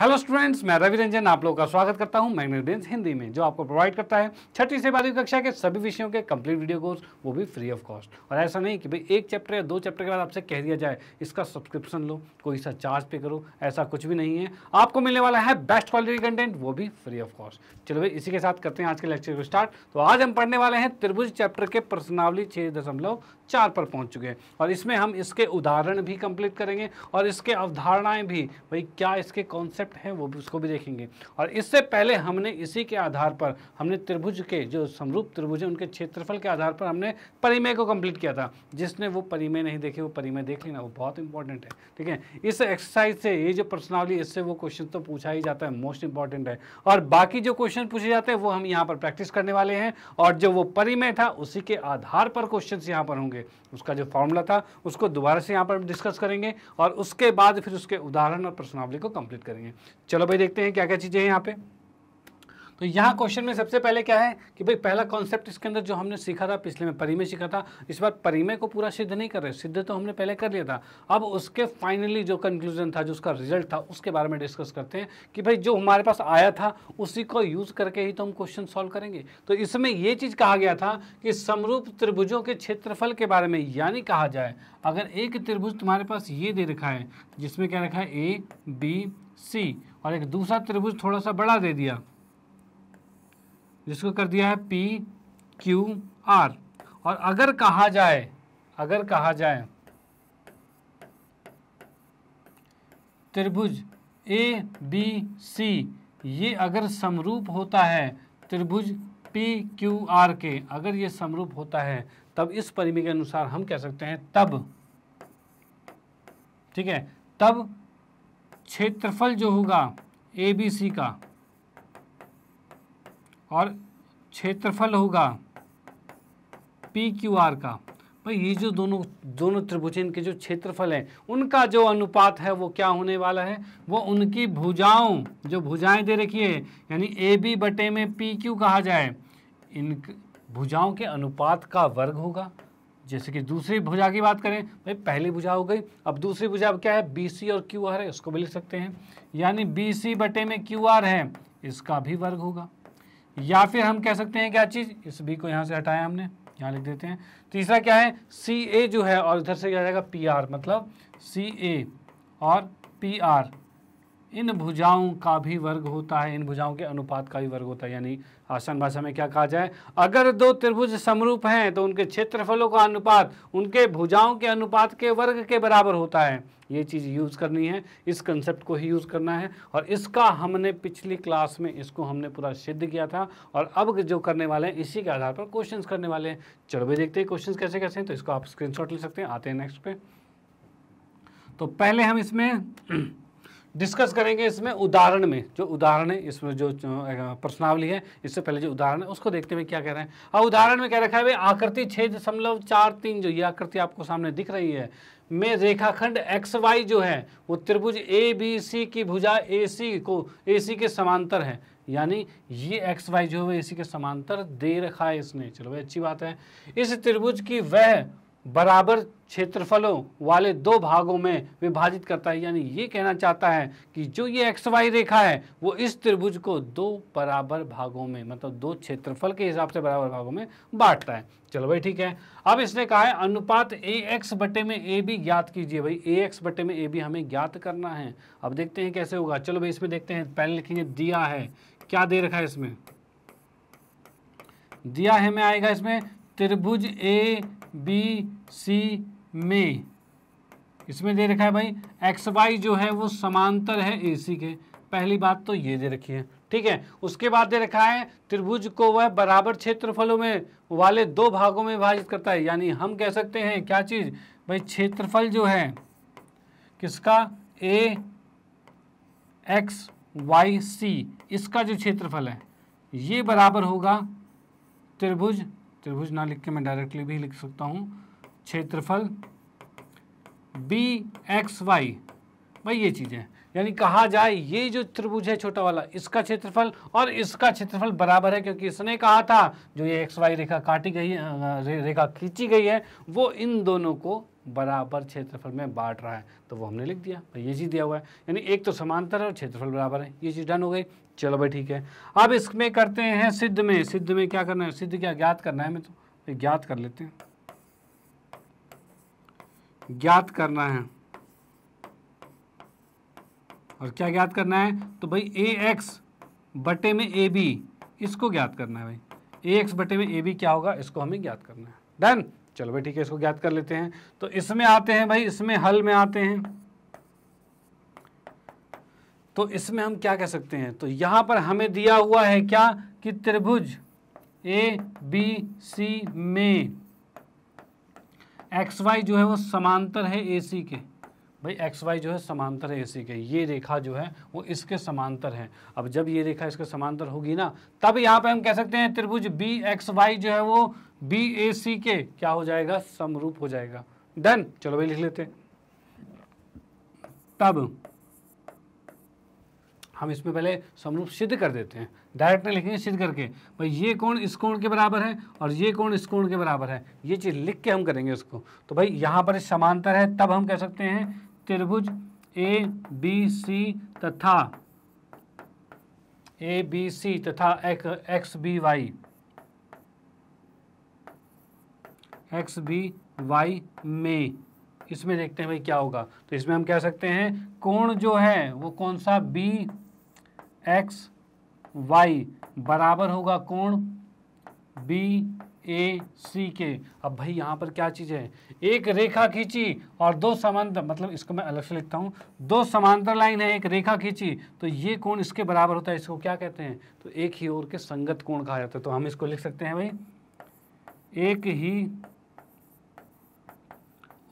Hello students मैं रवि रंजन आप लोगों का स्वागत करता हूं मैग्नेडेंस हिंदी में जो आपको प्रोवाइड करता है छठी से बारहवीं कक्षा के सभी विषयों के कंप्लीट वीडियो कोर्स वो भी फ्री ऑफ कॉस्ट और ऐसा नहीं कि भाई एक चैप्टर या दो चैप्टर के बाद आपसे कह दिया जाए इसका सब्सक्रिप्शन लो कोई सा चार्ज पे करो ऐसा कुछ भी नहीं है आपको मिलने वाला है बेस्ट क्वालिटी कंटेंट वो भी फ्री ऑफ कॉस्ट चलो भाई इसी के साथ करते हैं आज के लेक्चर को स्टार्ट तो आज हम पढ़ने वाले हैं त्रिभुज चैप्टर के प्रश्नावली छः दशमलव चार पर पहुंच चुके हैं और इसमें हम इसके उदाहरण भी कंप्लीट करेंगे और इसके अवधारणाएं भी भाई क्या इसके कॉन्सेप्ट कॉन्सेप्ट है वो भी उसको भी देखेंगे और इससे पहले हमने इसी के आधार पर हमने त्रिभुज के जो समरूप त्रिभुज है उनके क्षेत्रफल के आधार पर हमने परिमेय को कंप्लीट किया था जिसने वो परिमेय नहीं देखे वो परिमेय देख लेना वो बहुत इंपॉर्टेंट है ठीक है इस एक्सरसाइज से ये जो प्रश्नावली इससे वो क्वेश्चन तो पूछा ही जाता है मोस्ट इंपॉर्टेंट है और बाकी जो क्वेश्चन पूछे जाते हैं वो हम यहाँ पर प्रैक्टिस करने वाले हैं और जो वो परिमय था उसी के आधार पर क्वेश्चन यहाँ पर होंगे उसका जो फॉर्मूला था उसको दोबारा से यहाँ पर डिस्कस करेंगे और उसके बाद फिर उसके उदाहरण और प्रश्नावली को कंप्लीट करेंगे चलो भाई देखते हैं क्या क्या चीज़ें हैं यहाँ पे तो यहाँ क्वेश्चन में सबसे पहले क्या है कि भाई पहला कॉन्सेप्ट इसके अंदर जो हमने सीखा था पिछले में परिमय सीखा था इस बार परिमय को पूरा सिद्ध नहीं कर रहे सिद्ध तो हमने पहले कर लिया था अब उसके फाइनली जो कंक्लूजन था जो उसका रिजल्ट था उसके बारे में डिस्कस करते हैं कि भाई जो हमारे पास आया था उसी को यूज़ करके ही तो हम क्वेश्चन सॉल्व करेंगे तो इसमें यह चीज़ कहा गया था कि समरूप त्रिभुजों के क्षेत्रफल के बारे में यानी कहा जाए अगर एक त्रिभुज तुम्हारे पास ये दे रखा है जिसमें क्या रखा है ए बी सी और एक दूसरा त्रिभुज थोड़ा सा बड़ा दे दिया जिसको कर दिया है पी क्यू आर और अगर कहा जाए अगर कहा जाए त्रिभुज ए बी सी ये अगर समरूप होता है त्रिभुज पी क्यू आर के अगर ये समरूप होता है तब इस परिमेय के अनुसार हम कह सकते हैं तब ठीक है तब क्षेत्रफल जो होगा ए बी सी का और क्षेत्रफल होगा पी क्यू आर का भाई ये जो दोनों दोनों त्रिभुज इनके जो क्षेत्रफल हैं उनका जो अनुपात है वो क्या होने वाला है वो उनकी भुजाओं जो भुजाएं दे रखी है यानी ए बी बटे में पी क्यू कहा जाए इन भुजाओं के अनुपात का वर्ग होगा जैसे कि दूसरी भुजा की बात करें भाई पहली भुजा हो गई अब दूसरी भुजा क्या है बी सी और क्यू आर है उसको भी लिख सकते हैं यानी बी सी बटे में क्यू आर है इसका भी वर्ग होगा या फिर हम कह सकते हैं क्या चीज़ इस बी को यहाँ से हटाया हमने यहाँ लिख देते हैं तीसरा क्या है सी ए जो है और इधर से क्या जाएगा पी आर मतलब सी ए और पी आर इन भुजाओं का भी वर्ग होता है इन भुजाओं के अनुपात का भी वर्ग होता है यानी आसान भाषा में क्या कहा जाए अगर दो त्रिभुज समरूप हैं तो उनके क्षेत्रफलों का अनुपात उनके भुजाओं के अनुपात के वर्ग के बराबर होता है ये चीज़ यूज़ करनी है इस कंसेप्ट को ही यूज़ करना है और इसका हमने पिछली क्लास में इसको हमने पूरा सिद्ध किया था और अब जो करने वाले हैं इसी के आधार पर क्वेश्चन करने वाले हैं चलो भी देखते हैं क्वेश्चन कैसे कैसे हैं तो इसको आप स्क्रीन ले सकते हैं आते हैं नेक्स्ट पे तो पहले हम इसमें डिस्कस करेंगे इसमें उदाहरण में जो उदाहरण है इसमें जो प्रश्नावली है इससे पहले जो उदाहरण है उसको देखते हुए क्या कह रहे हैं अब उदाहरण में क्या रखा है आकृति छः दशमलव चार तीन जो ये आकृति आपको सामने दिख रही है में रेखाखंड एक्स वाई जो है वो त्रिभुज ए बी सी की भुजा ए सी को ए सी के समांतर है यानी ये एक्स वाई जो है ए सी के समांतर दे रखा है इसने चलो भाई अच्छी बात है इस त्रिभुज की वह बराबर क्षेत्रफलों वाले दो भागों में विभाजित करता है यानी ये कहना चाहता है कि जो ये एक्स वाई रेखा है वो इस त्रिभुज को दो बराबर भागों में मतलब दो क्षेत्रफल के हिसाब से बराबर भागों में बांटता है चलो भाई ठीक है अब इसने कहा है अनुपात ए एक्स बटे में ए बी ज्ञात कीजिए भाई ए एक्स बटे में ए बी हमें ज्ञात करना है अब देखते हैं कैसे होगा चलो भाई इसमें देखते हैं पहले लिखेंगे दिया है क्या दे रखा है इसमें दिया है में आएगा इसमें त्रिभुज ए बी सी में इसमें दे रखा है भाई एक्स वाई जो है वो समांतर है ए सी के पहली बात तो ये दे रखी है ठीक है उसके बाद दे रखा है त्रिभुज को वह बराबर क्षेत्रफलों में वाले दो भागों में विभाजित करता है यानी हम कह सकते हैं क्या चीज़ भाई क्षेत्रफल जो है किसका ए एक्स वाई सी इसका जो क्षेत्रफल है ये बराबर होगा त्रिभुज त्रिभुज ना लिख के मैं डायरेक्टली भी लिख सकता हूँ क्षेत्रफल बी एक्स वाई भाई ये चीज़ें यानी कहा जाए ये जो त्रिभुज है छोटा वाला इसका क्षेत्रफल और इसका क्षेत्रफल बराबर है क्योंकि इसने कहा था जो ये एक्स वाई रेखा काटी गई है रेखा खींची गई है वो इन दोनों को बराबर क्षेत्रफल में बांट रहा है तो वो हमने लिख दिया भाई तो ये चीज़ दिया हुआ है यानी एक तो समांतर है और क्षेत्रफल बराबर है ये चीज़ डन हो गई चलो भाई ठीक है अब इसमें करते हैं सिद्ध में सिद्ध में क्या करना है सिद्ध क्या ज्ञात करना है हमें तो ज्ञात कर लेते हैं ज्ञात करना है और क्या ज्ञात करना है तो भाई ए एक्स बटे में ए बी इसको ज्ञात करना है भाई ए एक्स बटे में ए बी क्या होगा इसको हमें ज्ञात करना है डन चलो भाई ठीक है इसको ज्ञात कर लेते हैं तो इसमें आते हैं भाई इसमें हल में आते हैं तो इसमें हम क्या कह सकते हैं तो यहां पर हमें दिया हुआ है क्या कि त्रिभुज ए बी सी में एक्स वाई जो है वो समांतर है ए सी के भाई एक्स वाई जो है समांतर है ए के ये रेखा जो है वो इसके समांतर है अब जब ये रेखा इसके समांतर होगी ना तब यहाँ पे हम कह सकते हैं त्रिभुज बी एक्स वाई जो है वो बी ए सी के क्या हो जाएगा समरूप हो जाएगा डन चलो भाई लिख लेते तब हम इसमें पहले समरूप सिद्ध कर देते हैं डायरेक्ट में लिखेंगे सिद्ध करके भाई ये कोण इस कोण के बराबर है और ये कोण इस कोण के बराबर है ये चीज़ लिख के हम करेंगे इसको तो भाई यहाँ पर समांतर है तब हम कह सकते हैं त्रिभुज ए बी सी तथा ए बी सी तथा एक, X B Y X B Y में इसमें देखते हैं भाई क्या होगा तो इसमें हम कह सकते हैं कोण जो है वो कौन सा बी एक्स वाई बराबर होगा कोण बी ए सी के अब भाई यहाँ पर क्या चीज़ है एक रेखा खींची और दो समांतर मतलब इसको मैं अलग से लिखता हूँ दो समांतर लाइन है एक रेखा खींची तो ये कोण इसके बराबर होता है इसको क्या कहते हैं तो एक ही ओर के संगत कोण कहा जाता है तो हम इसको लिख सकते हैं भाई एक ही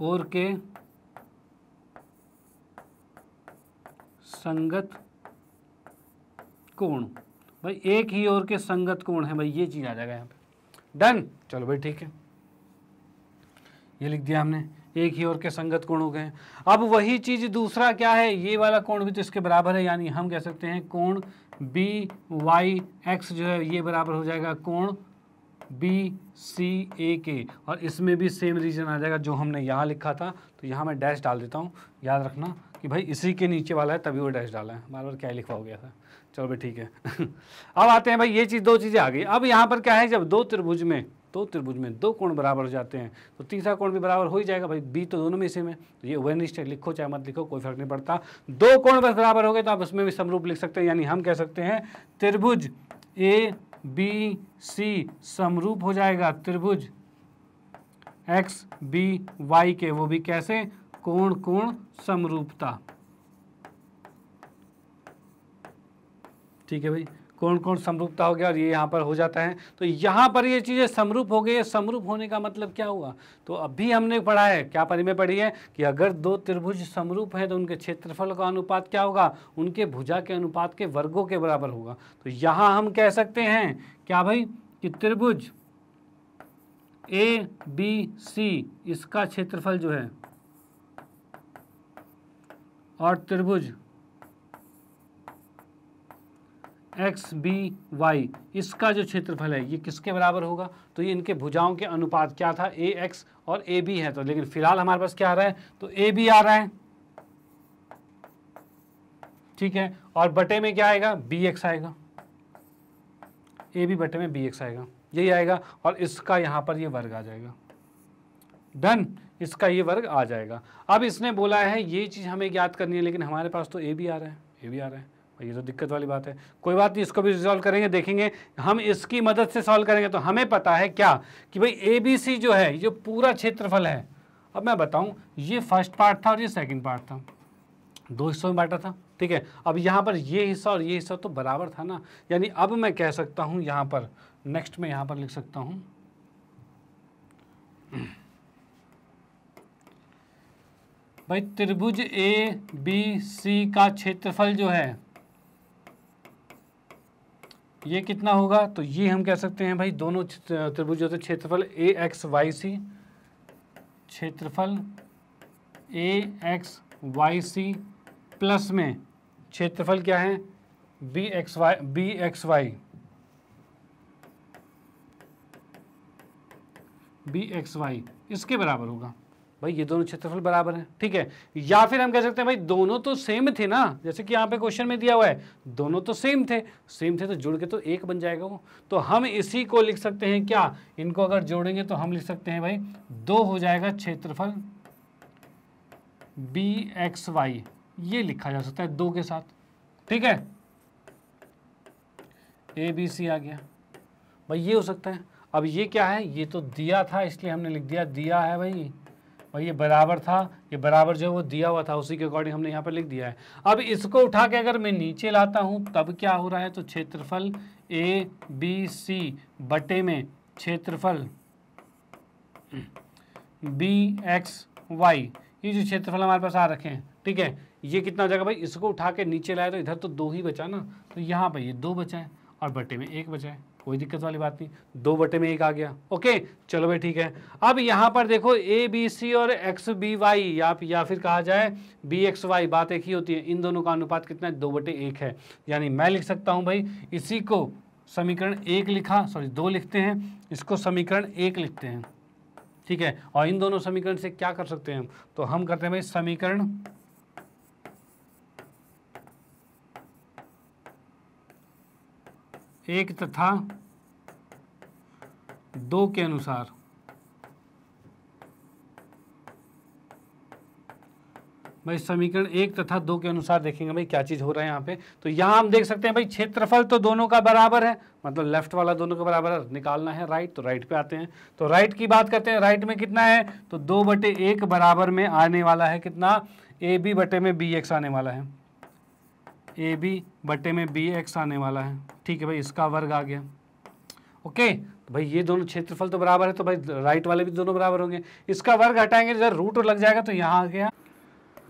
ओर के संगत कोण भाई एक ही ओर के संगत कोण है भाई ये चीज़ आ जाएगा यहाँ पे डन चलो भाई ठीक है ये लिख दिया हमने एक ही और के संगत कोण हो गए अब वही चीज दूसरा क्या है ये वाला कोण भी तो इसके बराबर है यानी हम कह सकते हैं कोण बी वाई एक्स जो है ये बराबर हो जाएगा कोण बी सी ए के और इसमें भी सेम रीजन आ जाएगा जो हमने यहाँ लिखा था तो यहाँ मैं डैश डाल देता हूँ याद रखना कि भाई इसी के नीचे वाला है तभी वो डैश डाला है बार बार क्या हो गया था चलो भाई ठीक है अब आते हैं भाई ये चीज़ दो चीज़ें आ गई अब यहाँ पर क्या है जब दो त्रिभुज में दो त्रिभुज में दो कोण बराबर हो जाते हैं तो तीसरा कोण भी बराबर हो ही जाएगा भाई बी तो दोनों में से में तो ये वन है लिखो चाहे मत लिखो कोई फर्क नहीं पड़ता दो कोण बस बराबर हो गए तो आप उसमें भी समरूप लिख सकते हैं यानी हम कह सकते हैं त्रिभुज ए बी सी समरूप हो जाएगा त्रिभुज एक्स बी वाई के वो भी कैसे कोण कोण समरूपता ठीक है भाई कौन कौन समरूपता हो गया और ये यहाँ पर हो जाता है तो यहाँ पर ये चीज़ें समरूप हो गई समरूप होने का मतलब क्या हुआ तो अभी हमने पढ़ा है क्या परिमेय पढ़ी है कि अगर दो त्रिभुज समरूप हैं तो उनके क्षेत्रफल का अनुपात क्या होगा उनके भुजा के अनुपात के वर्गों के बराबर होगा तो यहाँ हम कह सकते हैं क्या भाई कि त्रिभुज ए बी सी इसका क्षेत्रफल जो है और त्रिभुज एक्स बी वाई इसका जो क्षेत्रफल है ये किसके बराबर होगा तो ये इनके भुजाओं के अनुपात क्या था ए एक्स और ए बी है तो लेकिन फिलहाल हमारे पास क्या आ रहा है तो ए बी आ रहा है ठीक है और बटे में क्या आएगा बी एक्स आएगा ए बी बटे में बी एक्स आएगा यही आएगा और इसका यहाँ पर ये वर्ग आ जाएगा डन इसका ये वर्ग आ जाएगा अब इसने बोला है ये चीज़ हमें याद करनी है लेकिन हमारे पास तो ए भी आ रहा है ए भी आ रहा है ये तो दिक्कत वाली बात है कोई बात नहीं इसको भी रिजॉल्व करेंगे देखेंगे हम इसकी मदद से सॉल्व करेंगे तो हमें पता है क्या कि भाई ए बी सी जो है ये पूरा क्षेत्रफल है अब मैं बताऊं ये फर्स्ट पार्ट था और ये सेकंड पार्ट था दो हिस्सों में बांटा था ठीक है अब यहाँ पर ये हिस्सा और ये हिस्सा तो बराबर था ना यानी अब मैं कह सकता हूँ यहाँ पर नेक्स्ट में यहाँ पर लिख सकता हूँ भाई त्रिभुज ए बी सी का क्षेत्रफल जो है ये कितना होगा तो ये हम कह सकते हैं भाई दोनों त्रिभुज से क्षेत्रफल ए एक्स वाई सी क्षेत्रफल A X Y C plus में क्षेत्रफल क्या है B X Y B X Y B X Y इसके बराबर होगा भाई ये दोनों क्षेत्रफल बराबर हैं ठीक है या फिर हम कह सकते हैं भाई दोनों तो सेम थे ना जैसे कि यहाँ पे क्वेश्चन में दिया हुआ है दोनों तो सेम थे सेम थे तो जुड़ के तो एक बन जाएगा वो तो हम इसी को लिख सकते हैं क्या इनको अगर जोड़ेंगे तो हम लिख सकते हैं भाई दो हो जाएगा क्षेत्रफल बी एक्स वाई ये लिखा जा सकता है दो के साथ ठीक है ए बी सी आ गया भाई ये हो सकता है अब ये क्या है ये तो दिया था इसलिए हमने लिख दिया दिया है भाई और ये बराबर था ये बराबर जो है वो दिया हुआ था उसी के अकॉर्डिंग हमने यहाँ पर लिख दिया है अब इसको उठा के अगर मैं नीचे लाता हूँ तब क्या हो रहा है तो क्षेत्रफल ए बी सी बटे में क्षेत्रफल बी एक्स वाई ये जो क्षेत्रफल हमारे पास आ रखे हैं ठीक है ये कितना हो जाएगा भाई इसको उठा के नीचे लाया तो इधर तो दो ही बचा ना तो यहाँ पर ये दो बचाए और बटे में एक बचाए कोई दिक्कत वाली बात नहीं दो बटे में एक आ गया ओके चलो भाई ठीक है अब यहाँ पर देखो ए बी सी और एक्स बी वाई या, या फिर कहा जाए बी एक्स वाई बात एक ही होती है इन दोनों का अनुपात कितना है दो बटे एक है यानी मैं लिख सकता हूँ भाई इसी को समीकरण एक लिखा सॉरी दो लिखते हैं इसको समीकरण एक लिखते हैं ठीक है और इन दोनों समीकरण से क्या कर सकते हैं हम तो हम करते हैं भाई समीकरण एक तथा दो के अनुसार भाई समीकरण एक तथा दो के अनुसार देखेंगे भाई क्या चीज हो रहा है यहाँ पे तो यहाँ हम देख सकते हैं भाई क्षेत्रफल तो दोनों का बराबर है मतलब लेफ्ट वाला दोनों का बराबर है निकालना है राइट तो राइट पे आते हैं तो राइट की बात करते हैं राइट में कितना है तो दो बटे एक बराबर में आने वाला है कितना ए बी बटे में बी एक्स आने वाला है ए बी बटे में बी एक्स आने वाला है ठीक है भाई इसका वर्ग आ गया ओके तो भाई ये दोनों क्षेत्रफल तो बराबर है तो भाई राइट वाले भी दोनों बराबर होंगे इसका वर्ग हटाएंगे जब रूट लग जाएगा तो यहाँ आ गया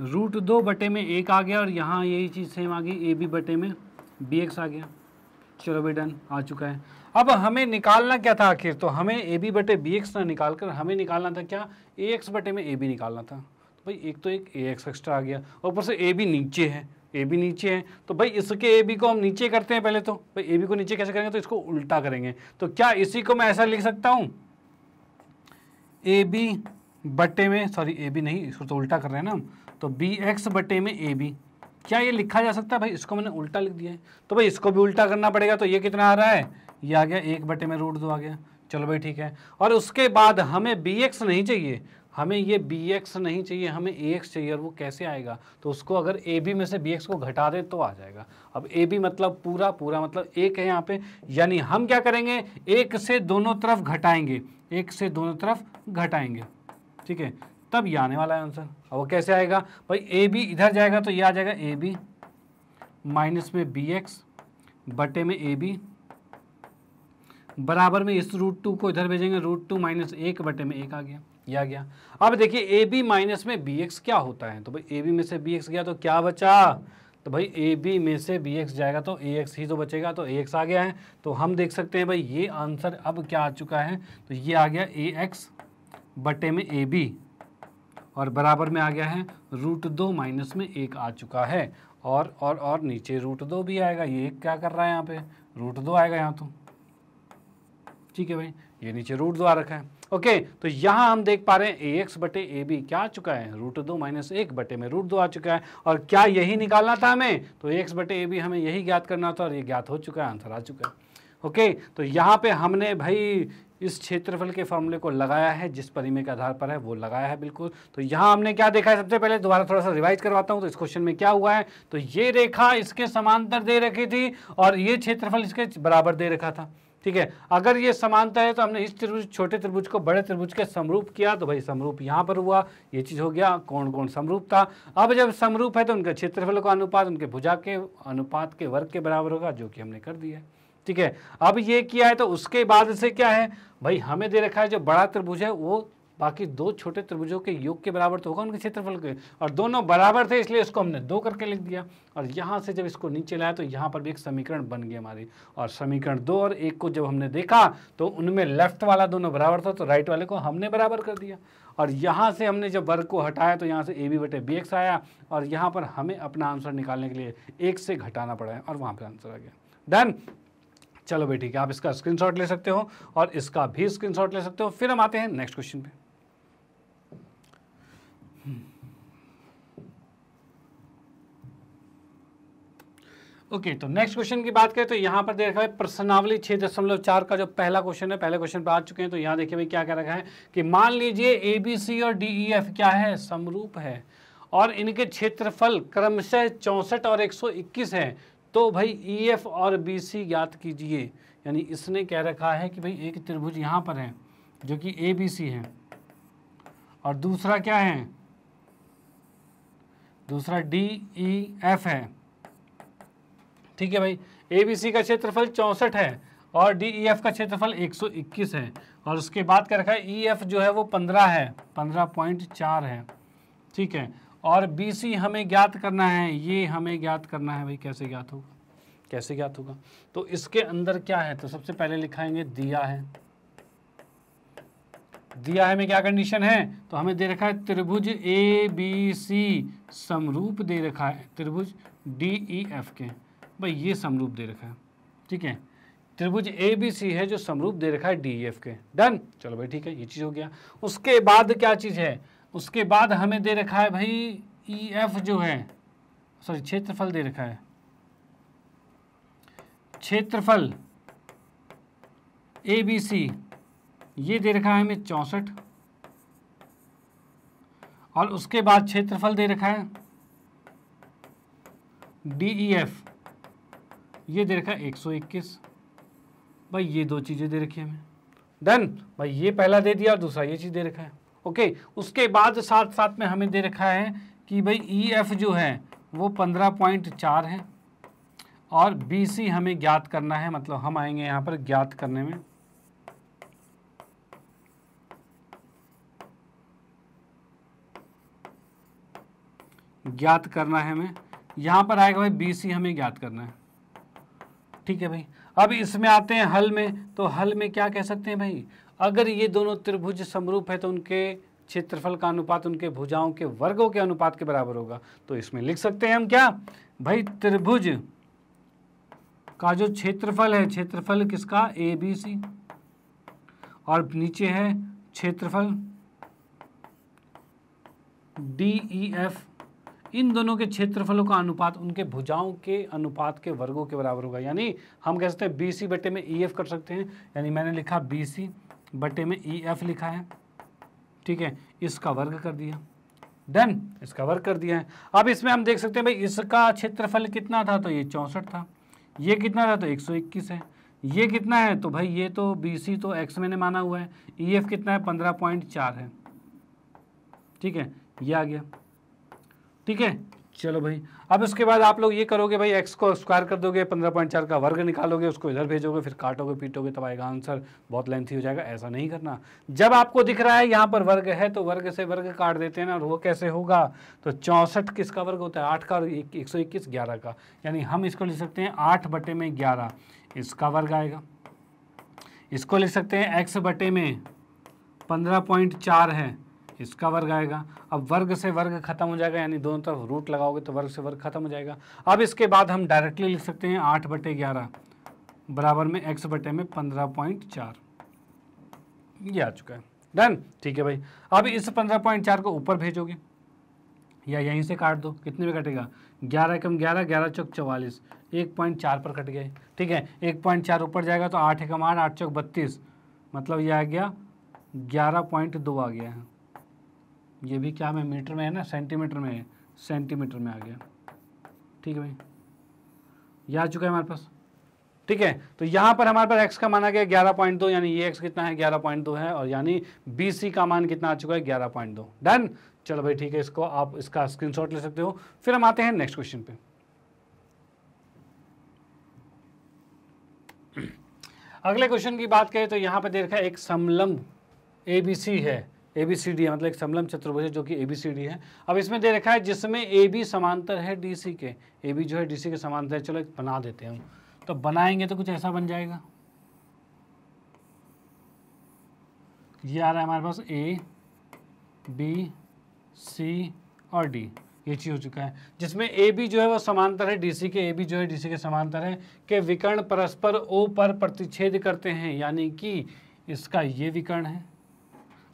रूट दो बटे में एक आ गया और यहाँ यही चीज़ सेम आ गई ए बी बटे में बी एक्स आ गया चलो भाई डन आ चुका है अब हमें निकालना क्या था आखिर तो हमें ए बी बटे बी एक्स ना निकाल कर हमें निकालना था क्या ए एक्स बटे में ए बी निकालना था तो भाई एक तो एक ए एक्स एक्स्ट्रा आ गया ऊपर से ए बी नीचे है ए बी नीचे है तो भाई इसके ए बी को हम नीचे करते हैं पहले तो भाई ए बी को नीचे कैसे करेंगे तो इसको उल्टा करेंगे तो क्या इसी को मैं ऐसा लिख सकता हूँ ए बी बटे में सॉरी ए बी नहीं इसको तो उल्टा कर रहे हैं ना हम तो बी एक्स बटे में ए बी क्या ये लिखा जा सकता है भाई इसको मैंने उल्टा लिख दिया है तो भाई इसको भी उल्टा करना पड़ेगा तो ये कितना आ रहा है ये आ गया एक बटे में रूट दो आ गया चलो भाई ठीक है और उसके बाद हमें बी एक्स नहीं चाहिए हमें ये बी एक्स नहीं चाहिए हमें ए एक्स चाहिए और वो कैसे आएगा तो उसको अगर ए बी में से बी एक्स को घटा दें तो आ जाएगा अब ए बी मतलब पूरा पूरा मतलब एक है यहाँ पे यानी हम क्या करेंगे एक से दोनों तरफ घटाएंगे एक से दोनों तरफ घटाएंगे ठीक है तब ये आने वाला है आंसर अब वो कैसे आएगा भाई ए बी इधर जाएगा तो ये आ जाएगा ए बी माइनस में बी एक्स बटे में ए बी बराबर में इस रूट टू को इधर भेजेंगे रूट टू माइनस एक बटे में एक आ गया दिया गया अब देखिए ए बी माइनस में बी एक्स क्या होता है तो भाई ए बी में से बी एक्स गया तो क्या बचा तो भाई ए बी में से बी एक्स जाएगा तो ए एक्स ही तो बचेगा तो ए एक्स आ गया है तो हम देख सकते हैं भाई ये आंसर अब क्या आ चुका है तो ये आ गया ए एक्स बटे में ए बी और बराबर में आ गया है रूट दो माइनस में एक आ चुका है और और और नीचे रूट दो भी आएगा ये क्या कर रहा है यहाँ पे रूट दो आएगा यहाँ तो ठीक है भाई ये नीचे रूट दो आ रखा है ओके okay, तो यहाँ हम देख पा रहे हैं ए एक्स बटे ए बी क्या आ चुका है रूट दो माइनस एक बटे में रूट दो आ चुका है और क्या यही निकालना था हमें तो एक्स बटे ए बी हमें यही ज्ञात करना था और ये ज्ञात हो चुका है आंसर आ चुका है ओके okay, तो यहाँ पे हमने भाई इस क्षेत्रफल के फॉर्मूले को लगाया है जिस परिमेय के आधार पर है वो लगाया है बिल्कुल तो यहाँ हमने क्या देखा है सबसे पहले दोबारा थोड़ा सा रिवाइज करवाता हूँ तो इस क्वेश्चन में क्या हुआ है तो ये रेखा इसके समांतर दे रखी थी और ये क्षेत्रफल इसके बराबर दे रखा था ठीक है अगर ये समानता है तो हमने इस त्रिभुज छोटे त्रिभुज को बड़े त्रिभुज के समरूप किया तो भाई समरूप यहाँ पर हुआ ये चीज़ हो गया कौन कौन समरूप था अब जब समरूप है तो उनके क्षेत्रफल का अनुपात उनके भुजा के अनुपात के वर्ग के बराबर होगा जो कि हमने कर दिया ठीक है अब ये किया है तो उसके बाद से क्या है भाई हमें दे रखा है जो बड़ा त्रिभुज है वो बाकी दो छोटे त्रिभुजों के योग के बराबर तो होगा उनके क्षेत्रफल के और दोनों बराबर थे इसलिए इसको हमने दो करके लिख दिया और यहाँ से जब इसको नीचे लाया तो यहाँ पर भी एक समीकरण बन गया हमारी और समीकरण दो और एक को जब हमने देखा तो उनमें लेफ्ट वाला दोनों बराबर था तो राइट वाले को हमने बराबर कर दिया और यहाँ से हमने जब वर्ग को हटाया तो यहाँ से ए बी बटे बी एक्स आया और यहाँ पर हमें अपना आंसर निकालने के लिए एक से घटाना पड़ा है और वहाँ पर आंसर आ गया डन चलो भाई ठीक है आप इसका स्क्रीनशॉट ले सकते हो और इसका भी स्क्रीनशॉट ले सकते हो फिर हम आते हैं नेक्स्ट क्वेश्चन पे ओके okay, तो नेक्स्ट क्वेश्चन की बात करें तो यहाँ पर देखा है प्रश्नावली छः दशमलव चार का जो पहला क्वेश्चन है पहले क्वेश्चन पर आ चुके हैं तो यहाँ देखिए भाई क्या कह रखा है कि मान लीजिए ए बी सी और डी ई एफ क्या है समरूप है और इनके क्षेत्रफल क्रमशः चौंसठ और इक्कीस है तो भाई ई e, एफ और बी सी ज्ञात कीजिए यानी इसने कह रखा है कि भाई एक त्रिभुज यहाँ पर है जो कि ए बी सी है और दूसरा क्या है दूसरा डी ई एफ है ठीक है भाई ए बी सी का क्षेत्रफल चौंसठ है और डी ई एफ का क्षेत्रफल 121 है और उसके बाद क्या रखा है ई e एफ जो है वो 15 है 15.4 है ठीक है और बी सी हमें ज्ञात करना है ये हमें ज्ञात करना है भाई कैसे ज्ञात होगा कैसे ज्ञात होगा तो इसके अंदर क्या है तो सबसे पहले लिखाएंगे दिया है दिया है में क्या कंडीशन है तो हमें दे रखा है त्रिभुज ए बी सी समरूप दे रखा है त्रिभुज डी ई एफ के भाई ये समरूप दे रखा है ठीक है त्रिभुज ए बी सी है जो समरूप दे रखा है डी एफ e, के डन चलो भाई ठीक है ये चीज़ हो गया उसके बाद क्या चीज़ है उसके बाद हमें दे रखा है भाई ई e, एफ जो है सॉरी क्षेत्रफल दे रखा है क्षेत्रफल ए बी सी ये दे रखा है हमें चौसठ और उसके बाद क्षेत्रफल दे रखा है डी ई एफ ये दे रखा है एक सौ इक्कीस भाई ये दो चीज़ें दे रखी है हमें डन भाई ये पहला दे दिया और दूसरा ये चीज़ दे रखा है ओके उसके बाद साथ साथ में हमें दे रखा है कि भाई ई e एफ जो है वो पंद्रह पॉइंट चार है और बी सी हमें ज्ञात करना है मतलब हम आएंगे यहाँ पर ज्ञात करने में ज्ञात करना है हमें यहाँ पर आएगा भाई बी सी हमें ज्ञात करना है ठीक है भाई अब इसमें आते हैं हल में तो हल में क्या कह सकते हैं भाई अगर ये दोनों त्रिभुज समरूप है तो उनके क्षेत्रफल का अनुपात उनके भुजाओं के वर्गों के अनुपात के बराबर होगा तो इसमें लिख सकते हैं हम क्या भाई त्रिभुज का जो क्षेत्रफल है क्षेत्रफल किसका ए बी सी और नीचे है क्षेत्रफल डी ई एफ इन दोनों के क्षेत्रफलों का अनुपात उनके भुजाओं के अनुपात के वर्गों के बराबर होगा यानी हम कह सकते हैं बी सी बटे में ई e एफ कर सकते हैं यानी मैंने लिखा बी सी बटे में ई e एफ लिखा है ठीक है इसका वर्ग कर दिया डन इसका वर्ग कर दिया है अब इसमें हम देख सकते हैं भाई इसका क्षेत्रफल कितना था तो ये चौंसठ था ये कितना था तो इक्कीस है ये कितना है तो भाई ये तो बी सी तो एक्स मैंने माना हुआ है ई e एफ कितना है पंद्रह पॉइंट चार है ठीक है ये आ गया ठीक है चलो भाई अब उसके बाद आप लोग ये करोगे भाई एक्स को स्क्वायर कर दोगे पंद्रह पॉइंट चार का वर्ग निकालोगे उसको इधर भेजोगे फिर काटोगे पीटोगे तब आएगा आंसर बहुत लेंथी हो जाएगा ऐसा नहीं करना जब आपको दिख रहा है यहाँ पर वर्ग है तो वर्ग से वर्ग काट देते हैं ना और वो कैसे होगा तो चौंसठ किसका वर्ग होता है आठ का और एक सौ इक्कीस ग्यारह का यानी हम इसको लिख सकते हैं आठ बटे में ग्यारह इसका वर्ग आएगा इसको लिख सकते हैं एक्स बटे में पंद्रह पॉइंट चार है इसका वर्ग आएगा अब वर्ग से वर्ग खत्म हो जाएगा यानी दोनों तरफ रूट लगाओगे तो वर्ग से वर्ग खत्म हो जाएगा अब इसके बाद हम डायरेक्टली लिख सकते हैं आठ बटे ग्यारह बराबर में एक्स बटे में पंद्रह पॉइंट चार ये आ चुका है डन ठीक है भाई अब इस पंद्रह पॉइंट चार को ऊपर भेजोगे या यहीं से काट दो कितने में कटेगा ग्यारह एकम ग्यारह ग्यारह चौक चौवालीस एक पॉइंट चार पर कट गए ठीक है एक पॉइंट चार ऊपर जाएगा तो आठ एकम आठ आठ चौक बत्तीस मतलब ये आ गया ग्यारह पॉइंट दो आ गया है ये भी क्या में मीटर में है ना सेंटीमीटर में है सेंटीमीटर में आ गया ठीक है भाई यह आ चुका है हमारे पास ठीक है तो यहाँ पर हमारे पास एक्स का माना गया ग्यारह पॉइंट दो यानी ये एक्स कितना है ग्यारह पॉइंट दो है और यानी बी सी का मान कितना आ चुका है ग्यारह पॉइंट दो डन चलो भाई ठीक है इसको आप इसका शॉट ले सकते हो फिर हम आते हैं नेक्स्ट क्वेश्चन पे अगले क्वेश्चन की बात करें तो यहाँ पर देखा एक समलंब ए बी सी है ए बी सी डी है मतलब एक समलम चतुर्भुज है जो कि ए बी सी डी है अब इसमें दे रखा है जिसमें ए बी समांतर है डी सी के ए बी जो है डी सी के समांतर है चलो एक बना देते हैं तो बनाएंगे तो कुछ ऐसा बन जाएगा ये आ रहा है हमारे पास ए बी सी और डी ये चीज़ हो चुका है जिसमें ए बी जो है वो समांतर है डीसी के ए बी जो है डीसी के समांतर है के विकर्ण परस्पर ओ पर प्रतिच्छेद करते हैं यानी कि इसका ये विकर्ण है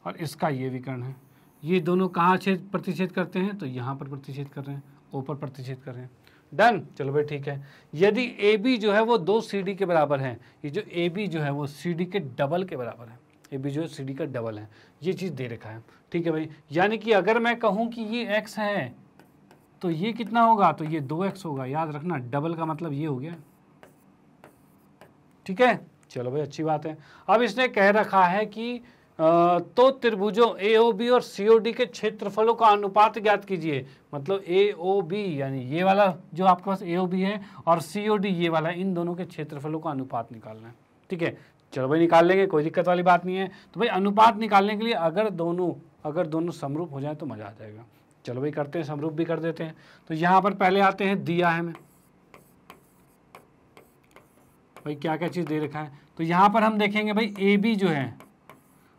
और इसका ये विकर्ण है ये दोनों कहाँ छेद प्रतिच्छेद करते हैं तो यहाँ पर प्रतिच्छेद कर रहे हैं ऊपर प्रतिच्छेद कर रहे हैं डन चलो भाई ठीक है यदि ए बी जो है वो दो सी डी के बराबर है ये जो ए बी जो है वो सी डी के डबल के बराबर है ए बी जो है सी डी का डबल है ये चीज़ दे रखा है ठीक है भाई यानी कि अगर मैं कहूँ कि ये एक्स है तो ये कितना होगा तो ये दो एक्स होगा याद रखना डबल का मतलब ये हो गया ठीक है चलो भाई अच्छी बात है अब इसने कह रखा है कि तो त्रिभुजों ए ओ बी और सी ओ डी के क्षेत्रफलों का अनुपात ज्ञात कीजिए मतलब ए ओ बी यानी ये वाला जो आपके पास ए ओ बी है और सी ओ डी ये वाला इन दोनों के क्षेत्रफलों का अनुपात निकालना है ठीक है चलो भाई निकाल लेंगे कोई दिक्कत वाली बात नहीं है तो भाई अनुपात निकालने के लिए अगर दोनों अगर दोनों समरूप हो जाए तो मज़ा आ जाएगा चलो भाई करते हैं समरूप भी कर देते हैं तो यहाँ पर पहले आते हैं दिया है हमें भाई क्या क्या चीज़ दे रखा है तो यहाँ पर हम देखेंगे भाई ए बी जो है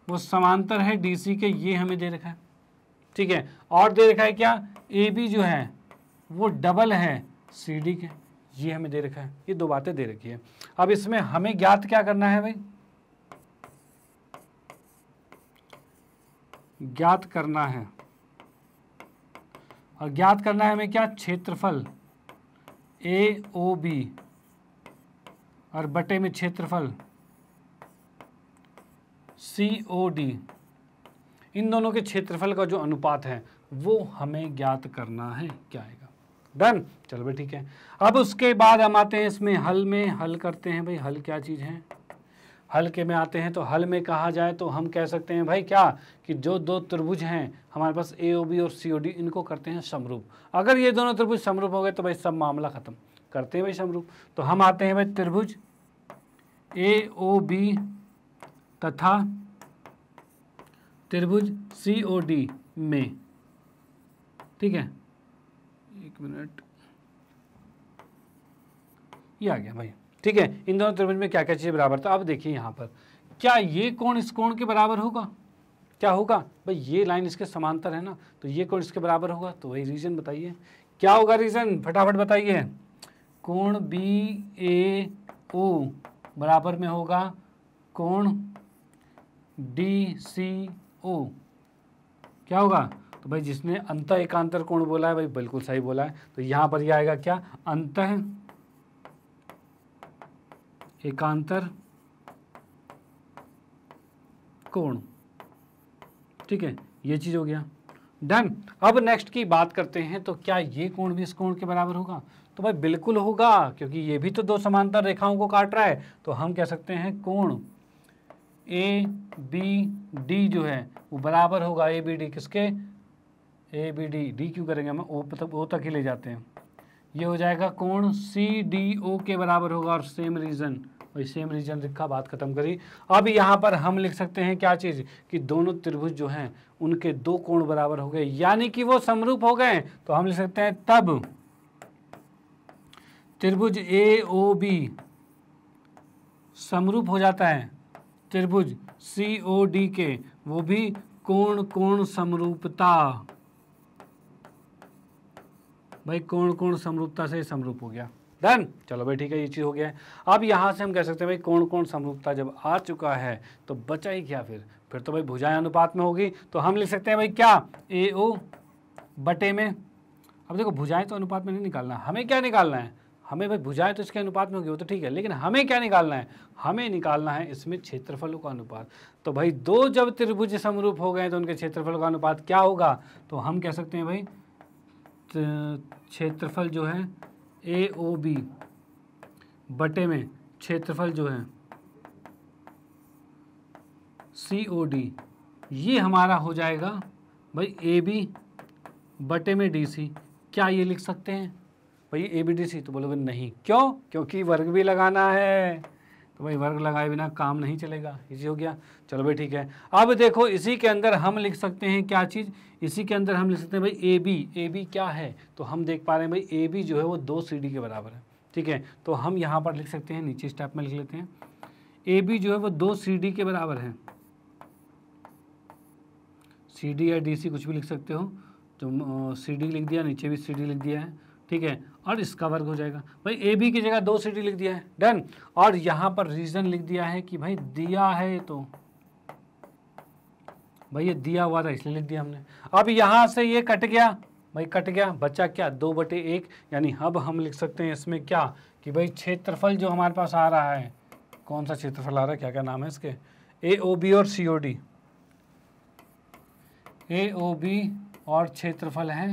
वो समांतर है डीसी के ये हमें दे रखा है ठीक है और दे रखा है क्या ए बी जो है वो डबल है सी डी के ये हमें दे रखा है ये दो बातें दे रखी है अब इसमें हमें ज्ञात क्या करना है भाई ज्ञात करना है और ज्ञात करना है हमें क्या क्षेत्रफल ए ओ बी और बटे में क्षेत्रफल सी ओ डी इन दोनों के क्षेत्रफल का जो अनुपात है वो हमें ज्ञात करना है क्या आएगा डन चलो भाई ठीक है अब उसके बाद हम आते हैं इसमें हल में हल करते हैं भाई हल क्या चीज़ है हल के में आते हैं तो हल में कहा जाए तो हम कह सकते हैं भाई क्या कि जो दो त्रिभुज हैं हमारे पास ए ओ बी और सी ओ डी इनको करते हैं समरूप अगर ये दोनों त्रिभुज समरूप हो गए तो भाई सब मामला ख़त्म करते हैं भाई समरूप तो हम आते हैं भाई त्रिभुज ए ओ बी तथा त्रिभुज सी ओ डी में ठीक है एक मिनट ये आ गया भाई ठीक है इन दोनों त्रिभुज में क्या क्या चीज़ बराबर था तो अब देखिए यहां पर क्या ये कोण इस कोण के बराबर होगा क्या होगा भाई ये लाइन इसके समांतर है ना तो ये कोण इसके बराबर होगा तो वही रीजन बताइए क्या होगा रीजन फटाफट बताइए कोण बी ए ओ बराबर में होगा कोण डी सी ओ क्या होगा तो भाई जिसने अंत एकांतर कोण बोला है भाई बिल्कुल सही बोला है तो यहां पर यह आएगा क्या अंत एकांतर कोण ठीक है ये चीज़ हो गया डन अब नेक्स्ट की बात करते हैं तो क्या ये कोण भी इस कोण के बराबर होगा तो भाई बिल्कुल होगा क्योंकि ये भी तो दो समांतर रेखाओं को काट रहा है तो हम कह सकते हैं कोण ए बी डी जो है वो बराबर होगा ए बी डी किसके ए बी डी डी क्यों करेंगे हम ओ तक ओ तक ही ले जाते हैं ये हो जाएगा कोण सी डी ओ के बराबर होगा और सेम रीज़न वही सेम रीजन लिखा बात खत्म करी अब यहाँ पर हम लिख सकते हैं क्या चीज़ कि दोनों त्रिभुज जो हैं उनके दो कोण बराबर हो गए यानी कि वो समरूप हो गए तो हम लिख सकते हैं तब त्रिभुज ए ओ बी समरूप हो जाता है त्रिभुज सी ओ डी के वो भी कोण कोण समरूपता भाई कोण कोण समरूपता से समरूप हो गया डन चलो भाई ठीक है ये चीज़ हो गया है अब यहां से हम कह सकते हैं भाई कोण कोण समरूपता जब आ चुका है तो बचा ही क्या फिर फिर तो भाई भुजाएं अनुपात में होगी तो हम लिख सकते हैं भाई क्या ए ओ बटे में अब देखो भुजाएं तो अनुपात में नहीं निकालना हमें क्या निकालना है हमें भाई भुजाएं तो इसके अनुपात में होगी वो तो ठीक है लेकिन हमें क्या निकालना है हमें निकालना है इसमें क्षेत्रफलों का अनुपात तो भाई दो जब त्रिभुज समरूप हो गए तो उनके क्षेत्रफल का अनुपात क्या होगा तो हम कह सकते हैं भाई क्षेत्रफल जो है ए ओ बी बटे में क्षेत्रफल जो है सी ओ डी ये हमारा हो जाएगा भाई ए बी बटे में डी सी क्या ये लिख सकते हैं भाई ए बी डी सी तो बोलोगे नहीं क्यों क्योंकि वर्ग भी लगाना है तो भाई वर्ग लगाए बिना काम नहीं चलेगा इजी हो गया चलो भाई ठीक है अब देखो इसी के अंदर हम लिख सकते हैं क्या चीज़ इसी के अंदर हम लिख सकते हैं भाई ए बी ए बी क्या है तो हम देख पा रहे हैं भाई ए बी जो है वो दो सी डी के बराबर है ठीक है तो हम यहाँ पर लिख सकते हैं नीचे स्टेप में लिख लेते हैं ए बी जो है वो दो सी डी के बराबर है सी डी या डी सी कुछ भी लिख सकते हो तो सी डी लिख दिया नीचे भी सी डी लिख दिया है ठीक है और इसका वर्ग हो जाएगा भाई ए बी की जगह दो सिटी लिख दिया है डन और यहां पर रीज़न लिख दिया है कि भाई दिया है तो भाई ये दिया हुआ था इसलिए लिख दिया हमने अब यहां से ये कट गया भाई कट गया बचा क्या दो बटे एक यानी अब हम लिख सकते हैं इसमें क्या कि भाई क्षेत्रफल जो हमारे पास आ रहा है कौन सा क्षेत्रफल आ रहा है क्या क्या नाम है इसके ए ओ बी और सी O D A O B और क्षेत्रफल है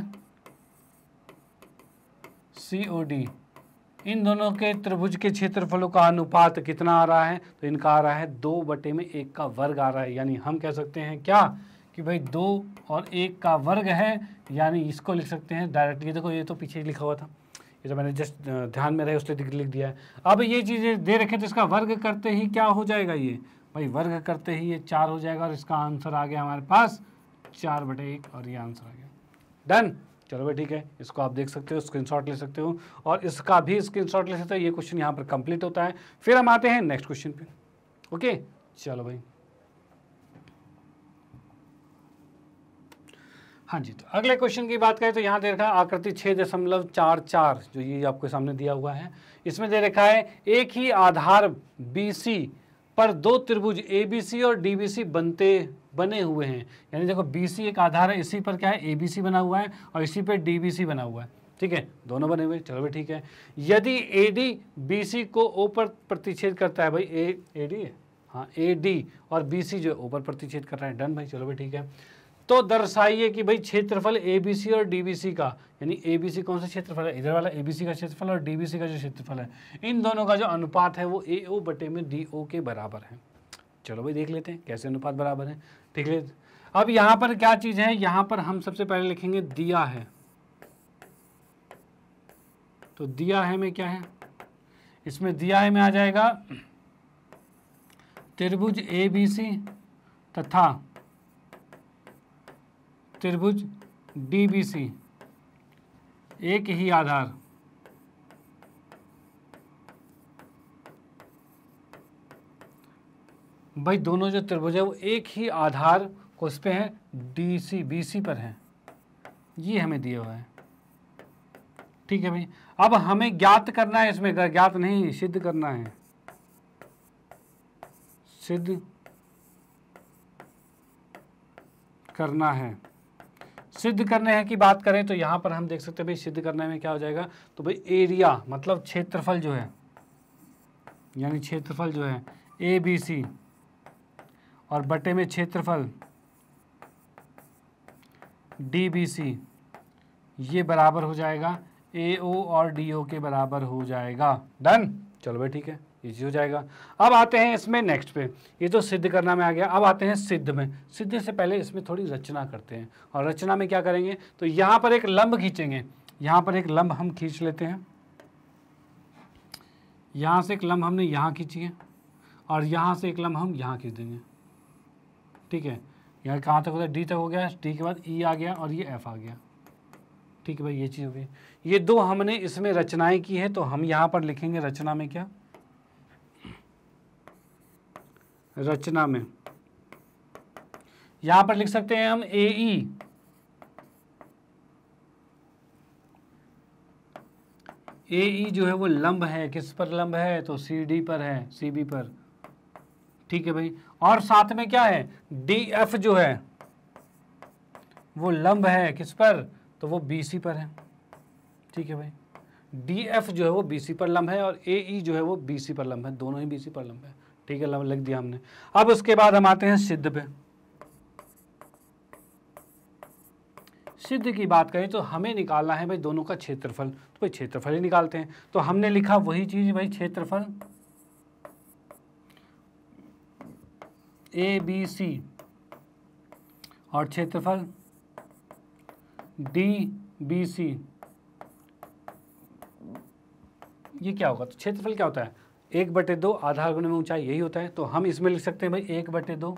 सी ओ डी इन दोनों के त्रिभुज के क्षेत्रफलों का अनुपात कितना आ रहा है तो इनका आ रहा है दो बटे में एक का वर्ग आ रहा है यानी हम कह सकते हैं क्या कि भाई दो और एक का वर्ग है यानी इसको लिख सकते हैं डायरेक्टली देखो ये तो पीछे लिखा हुआ था ये तो मैंने जस्ट ध्यान में रहे उसने लिख दिया है अब ये चीज़ें दे रखें तो इसका वर्ग करते ही क्या हो जाएगा ये भाई वर्ग करते ही ये चार हो जाएगा और इसका आंसर आ गया हमारे पास चार बटे एक और ये आंसर आ गया डन चलो भाई ठीक है इसको आप देख सकते हो स्क्रीनशॉट ले सकते हो और इसका भी स्क्रीनशॉट ले सकते हो ये क्वेश्चन यहाँ पर कंप्लीट होता है फिर हम आते हैं नेक्स्ट क्वेश्चन पे ओके चलो भाई हाँ जी तो अगले क्वेश्चन की बात करें तो यहाँ दे रखा है आकृति छः दशमलव चार चार जो ये आपके सामने दिया हुआ है इसमें दे रखा है एक ही आधार बी सी पर दो त्रिभुज ए बी सी और डी बी सी बनते बने हुए हैं यानी देखो बी सी एक आधार है इसी पर क्या है ए बी सी बना हुआ है और इसी पर डी बी सी बना हुआ है ठीक है दोनों बने हुए चलो भाई ठीक है यदि ए डी बी सी को ओ पर प्रतिच्छेद करता है भाई ए ए डी हाँ ए डी और बी सी जो ऊपर ओ पर प्रतिच्छेद कर रहा है डन भाई चलो भाई ठीक है तो दर्शाइए कि भाई क्षेत्रफल एबीसी और डीबीसी का यानी एबीसी कौन सा क्षेत्रफल है इधर वाला एबीसी का क्षेत्रफल और डीबीसी का जो क्षेत्रफल है इन दोनों का जो अनुपात है वो ए ओ बटे में डी ओ के बराबर है चलो भाई देख लेते हैं कैसे अनुपात बराबर है ठीक है अब यहाँ पर क्या चीज़ है यहाँ पर हम सबसे पहले लिखेंगे दिया है तो दिया है में क्या है इसमें दिया है में आ जाएगा त्रिभुज ए बी सी तथा त्रिभुज डीबीसी एक ही आधार भाई दोनों जो त्रिभुज है वो एक ही आधार को उस पर हैं डी सी बी सी पर हैं ये हमें दिया हुआ है ठीक है भाई अब हमें ज्ञात करना है इसमें ज्ञात नहीं सिद्ध करना है सिद्ध करना है सिद्ध करने की बात करें तो यहां पर हम देख सकते हैं भाई सिद्ध करने में क्या हो जाएगा तो भाई एरिया मतलब क्षेत्रफल जो है यानी क्षेत्रफल जो है ए बी सी और बटे में क्षेत्रफल डी बी सी ये बराबर हो जाएगा ए ओ और डी ओ के बराबर हो जाएगा डन चलो भाई ठीक है इजी हो जाएगा अब आते हैं इसमें नेक्स्ट पे ये तो सिद्ध करना में आ गया अब आते हैं सिद्ध में सिद्ध से पहले इसमें थोड़ी रचना करते हैं और रचना में क्या करेंगे तो यहाँ पर एक लंब खींचेंगे यहाँ पर एक लंब हम खींच लेते हैं यहाँ से एक लंब हमने यहाँ खींची है और यहाँ से एक लंब हम यहाँ खींच देंगे ठीक है यहाँ कहाँ तक होता है डी तक हो गया डी के बाद ई e आ गया और ये एफ आ गया ठीक है भाई ये चीज़ हो गई ये दो हमने इसमें रचनाएं की है तो हम यहाँ पर लिखेंगे रचना में क्या रचना में यहां पर लिख सकते हैं हम ए ई ए ई जो है वो लंब है किस पर लंब है तो सी डी पर है सी बी पर ठीक है भाई और साथ में क्या है डी एफ जो है वो लंब है किस पर तो वो बी सी पर है ठीक है भाई डी एफ जो है वो बी सी पर लंब है और ए ई e जो है वो बी सी पर लंब है दोनों ही बी सी पर लंब है ठीक है लिख दिया हमने अब उसके बाद हम आते हैं सिद्ध पे सिद्ध की बात करें तो हमें निकालना है भाई दोनों का क्षेत्रफल तो भाई क्षेत्रफल ही निकालते हैं तो हमने लिखा वही चीज़ भाई क्षेत्रफल ए बी सी और क्षेत्रफल डी बी सी ये क्या होगा तो क्षेत्रफल क्या होता है एक बटे दो आधार गुणे में ऊंचाई यही होता है तो हम इसमें लिख सकते हैं भाई एक बटे दो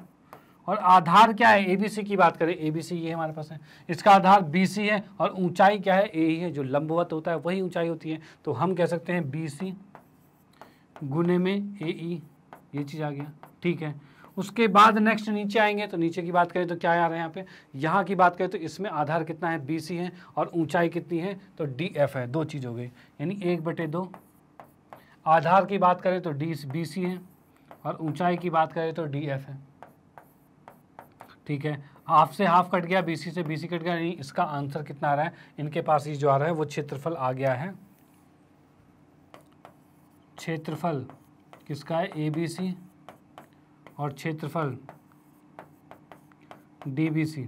और आधार क्या है एबीसी की बात करें एबीसी ये हमारे पास है इसका आधार बीसी है और ऊंचाई क्या है ए है जो लंबवत होता है वही ऊंचाई होती है तो हम कह सकते हैं बीसी गुने में ए ई e, ये चीज़ आ गया ठीक है उसके बाद नेक्स्ट नीचे आएंगे तो नीचे की बात करें तो क्या आ रहा है यहाँ पे यहाँ की बात करें तो इसमें आधार कितना है सी है और ऊंचाई कितनी है तो डी एफ है दो चीज़ हो गई यानी एक बटे दो आधार की बात करें तो डी बी सी है और ऊंचाई की बात करें तो डी एफ है ठीक है हाफ से हाफ कट गया बी सी से बी सी कट गया नहीं इसका आंसर कितना आ रहा है इनके पास ये जो आ रहा है वो क्षेत्रफल आ गया है क्षेत्रफल किसका है ए बी सी और क्षेत्रफल डी बी सी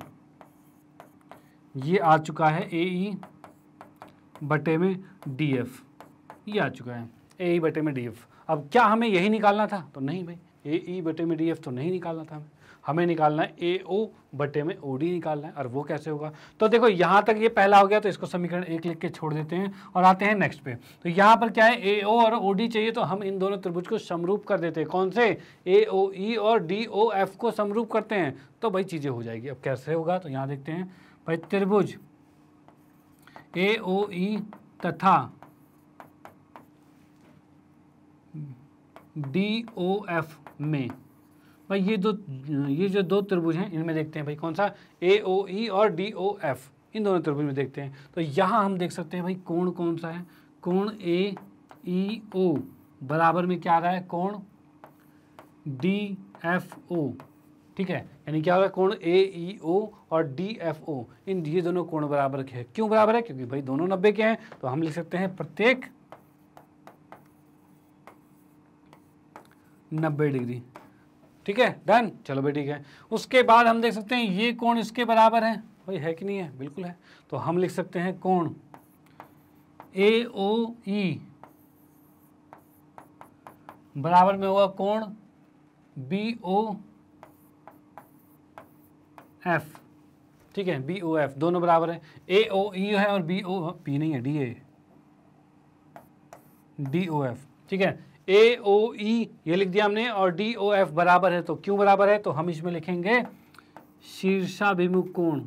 ये आ चुका है ए ई e बटे में डी एफ ये आ चुका है ए ई बटे में डी एफ अब क्या हमें यही निकालना था तो नहीं भाई ए ई बटे में डी एफ तो नहीं निकालना था हमें हमें निकालना है ए ओ बटे में ओ डी निकालना है और वो कैसे होगा तो देखो यहाँ तक ये पहला हो गया तो इसको समीकरण एक लिख के छोड़ देते हैं और आते हैं नेक्स्ट पे तो यहाँ पर क्या है ए ओ और ओ डी चाहिए तो हम इन दोनों त्रिभुज को समरूप कर देते हैं कौन से ए ओ ई और डी ओ एफ को समरूप करते हैं तो भाई चीज़ें हो जाएगी अब कैसे होगा तो यहाँ देखते हैं भाई त्रिभुज ए ओ ई तथा डी ओ एफ में भाई ये दो ये जो दो त्रिभुज हैं इनमें देखते हैं भाई कौन सा ए ओ ई और डी ओ एफ इन दोनों त्रिभुज में देखते हैं तो यहाँ हम देख सकते हैं भाई कोण कौन सा है कोण ए ई ओ बराबर में क्या आ रहा है कोण डी एफ ओ ठीक है यानी क्या हो रहा है कोण ए ई ओ और डी एफ ओ इन ये दोनों कोण बराबर के हैं क्यों बराबर है क्योंकि भाई दोनों नब्बे के हैं तो हम लिख सकते हैं प्रत्येक नब्बे डिग्री ठीक है डन चलो भाई ठीक है उसके बाद हम देख सकते हैं ये कोण इसके बराबर है भाई है कि नहीं है बिल्कुल है तो हम लिख सकते हैं कोण ए ओ ई बराबर में हुआ कोण बी ओ एफ ठीक है बी ओ एफ दोनों बराबर है ए ओ ई है और बी ओ पी नहीं है D A D O F ठीक है ए ओ ई ये लिख दिया हमने और डी ओ एफ बराबर है तो क्यों बराबर है तो हम इसमें लिखेंगे शीर्षाभिमुख कोण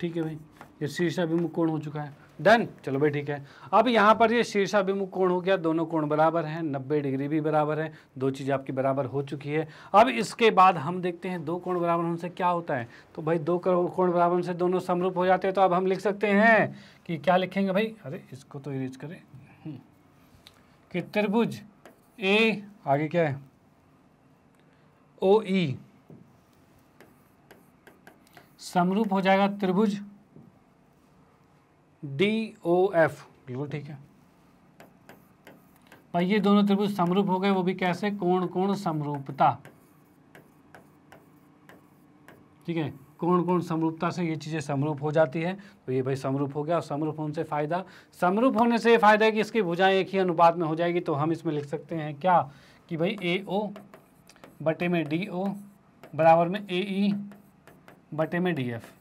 ठीक है भाई ये शीर्षाभिमुख कोण हो चुका है डन चलो भाई ठीक है अब यहाँ पर ये शीर्षाभिमुख कोण हो गया दोनों कोण बराबर हैं नब्बे डिग्री भी बराबर है दो चीज़ आपकी बराबर हो चुकी है अब इसके बाद हम देखते हैं दो कोण बराबर होने से क्या होता है तो भाई दो कोण बराबर होने से दोनों समरूप हो जाते हैं तो अब हम लिख सकते हैं कि क्या लिखेंगे भाई अरे इसको तो इरेज करें हम्म। कि त्रिभुज ए आगे क्या है ओ ई समरूप हो जाएगा त्रिभुज डी ओ एफ बिल्कुल ठीक है भाई ये दोनों त्रिभुज समरूप हो गए वो भी कैसे कोण कोण समरूपता ठीक है कोण कोण समरूपता से ये चीज़ें समरूप हो जाती है तो ये भाई समरूप हो गया और समरूप होने से फ़ायदा समरूप होने से ये फ़ायदा है कि इसकी भुजाएं एक ही अनुपात में हो जाएगी तो हम इसमें लिख सकते हैं क्या कि भाई ए ओ बटे में डी ओ बराबर में ए ई e बटे में डी एफ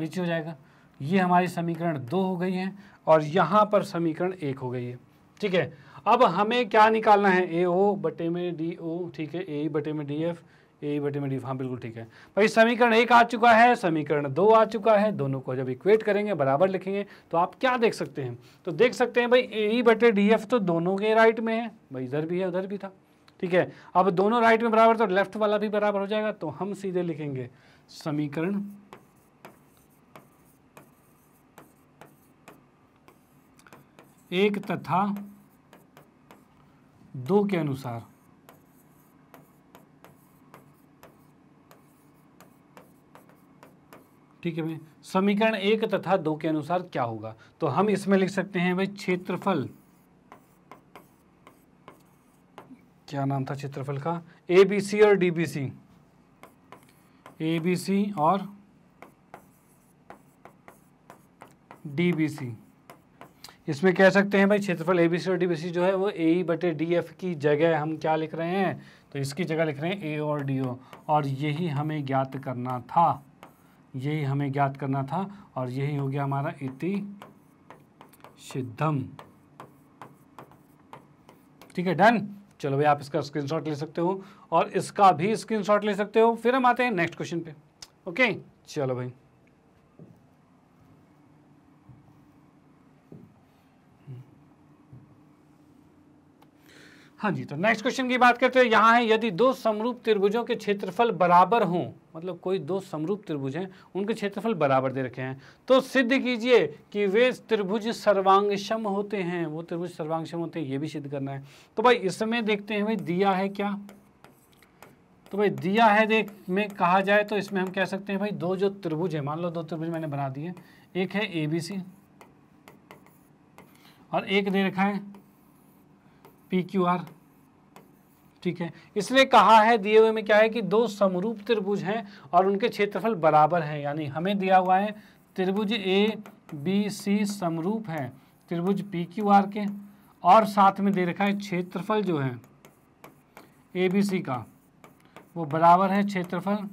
ये चीज़ हो जाएगा ये हमारी समीकरण दो हो गई है और यहाँ पर समीकरण एक हो गई है ठीक है अब हमें क्या निकालना है ए ओ बटे में डी ओ ठीक है ए e बटे में डी एफ ए बटे में डी हाँ बिल्कुल ठीक है भाई समीकरण एक आ चुका है समीकरण दो आ चुका है दोनों को जब इक्वेट करेंगे बराबर लिखेंगे तो आप क्या देख सकते हैं तो देख सकते हैं भाई ए e बटे डी एफ तो दोनों के राइट में है भाई इधर भी है उधर भी था ठीक है अब दोनों राइट में बराबर तो लेफ्ट वाला भी बराबर हो जाएगा तो हम सीधे लिखेंगे समीकरण एक तथा दो के अनुसार ठीक है भाई समीकरण एक तथा दो के अनुसार क्या होगा तो हम इसमें लिख सकते हैं भाई क्षेत्रफल क्या नाम था क्षेत्रफल का ए बी सी और D B C A B C और डी बी सी इसमें कह सकते हैं भाई क्षेत्रफल ए बी सी और डी बी सी जो है वो ए e बटे डी एफ की जगह हम क्या लिख रहे हैं तो इसकी जगह लिख रहे हैं ए और डी ओ और यही हमें ज्ञात करना था यही हमें ज्ञात करना था और यही हो गया हमारा इति सिद्धम ठीक है डन चलो भाई आप इसका स्क्रीनशॉट ले सकते हो और इसका भी स्क्रीनशॉट ले सकते हो फिर हम आते हैं नेक्स्ट क्वेश्चन पे ओके चलो भाई हाँ जी तो नेक्स्ट क्वेश्चन की बात करते हैं यहाँ है यदि दो समरूप त्रिभुजों के क्षेत्रफल बराबर हों मतलब कोई दो समरूप त्रिभुज हैं उनके क्षेत्रफल बराबर दे रखे हैं तो सिद्ध कीजिए कि वे त्रिभुज सर्वांगक्षम होते हैं वो त्रिभुज सर्वांगक्षम होते हैं ये भी सिद्ध करना है तो भाई इसमें देखते हैं भाई दिया है क्या तो भाई दिया है देख में कहा जाए तो इसमें हम कह सकते हैं भाई दो जो त्रिभुज है मान लो दो त्रिभुज मैंने बना दिए एक है ए और एक दे रखा है पी क्यू आर ठीक है इसलिए कहा है दिए हुए में क्या है कि दो समरूप त्रिभुज हैं और उनके क्षेत्रफल बराबर हैं यानी हमें दिया हुआ है त्रिभुज ए बी सी समरूप है त्रिभुज पी क्यू आर के और साथ में दे रखा है क्षेत्रफल जो है ए बी सी का वो बराबर है क्षेत्रफल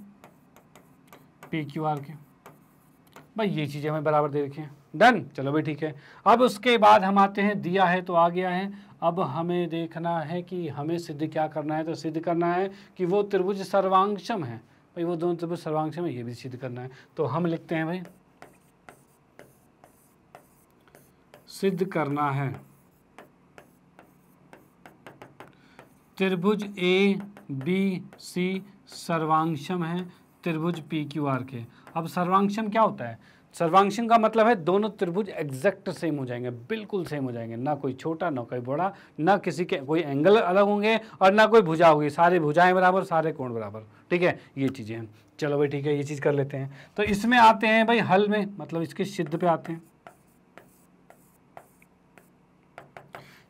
पी क्यू आर के भाई ये चीज़ें हमें बराबर दे रखी हैं डन चलो भाई ठीक है अब उसके बाद हम आते हैं दिया है तो आ गया है अब हमें देखना है कि हमें सिद्ध क्या करना है तो सिद्ध करना है कि वो त्रिभुज सर्वांगक्षम है भाई वो दोनों त्रिभुज सर्वांगक्षम है ये भी सिद्ध करना है तो हम लिखते हैं भाई सिद्ध करना है त्रिभुज ए बी सी सर्वांगक्षम है त्रिभुज पी क्यू आर के अब सर्वांगक्षम क्या होता है सर्वांगशन का मतलब है दोनों त्रिभुज एग्जैक्ट सेम हो जाएंगे बिल्कुल सेम हो जाएंगे ना कोई छोटा ना कोई बड़ा ना किसी के कोई एंगल अलग होंगे और ना कोई भुजा होगी सारे भुजाएं बराबर सारे कोण बराबर ठीक है ये चीज़ें हैं चलो भाई ठीक है ये चीज़ कर लेते हैं तो इसमें आते हैं भाई हल में मतलब इसके सिद्ध पे आते हैं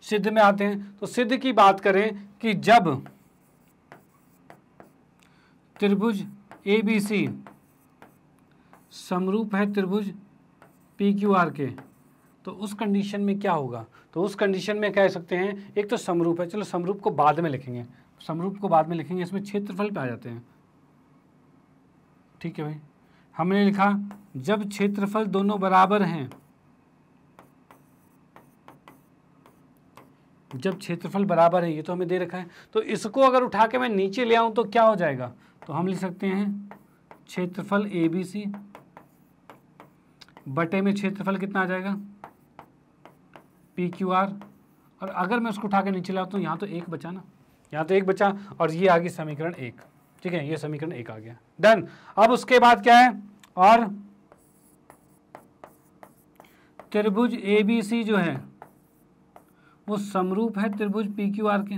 सिद्ध में आते हैं तो सिद्ध की बात करें कि जब त्रिभुज ए बी सी समरूप है त्रिभुज पी क्यू आर के तो उस कंडीशन में क्या होगा तो उस कंडीशन में कह सकते हैं एक तो समरूप है चलो समरूप को बाद में लिखेंगे समरूप को बाद में लिखेंगे इसमें क्षेत्रफल पे आ जाते हैं ठीक है भाई हमने लिखा जब क्षेत्रफल दोनों बराबर हैं जब क्षेत्रफल बराबर है ये तो हमें दे रखा है तो इसको अगर उठा के मैं नीचे ले आऊँ तो क्या हो जाएगा तो हम लिख सकते हैं क्षेत्रफल ए बी सी बटे में क्षेत्रफल कितना आ जाएगा पी क्यू आर और अगर मैं उसको उठा के नीचे लाता तो हूँ यहाँ तो एक बचा ना यहाँ तो एक बचा और ये आ गई समीकरण एक ठीक है ये समीकरण एक आ गया डन अब उसके बाद क्या है और त्रिभुज ए बी सी जो है वो समरूप है त्रिभुज पी क्यू आर के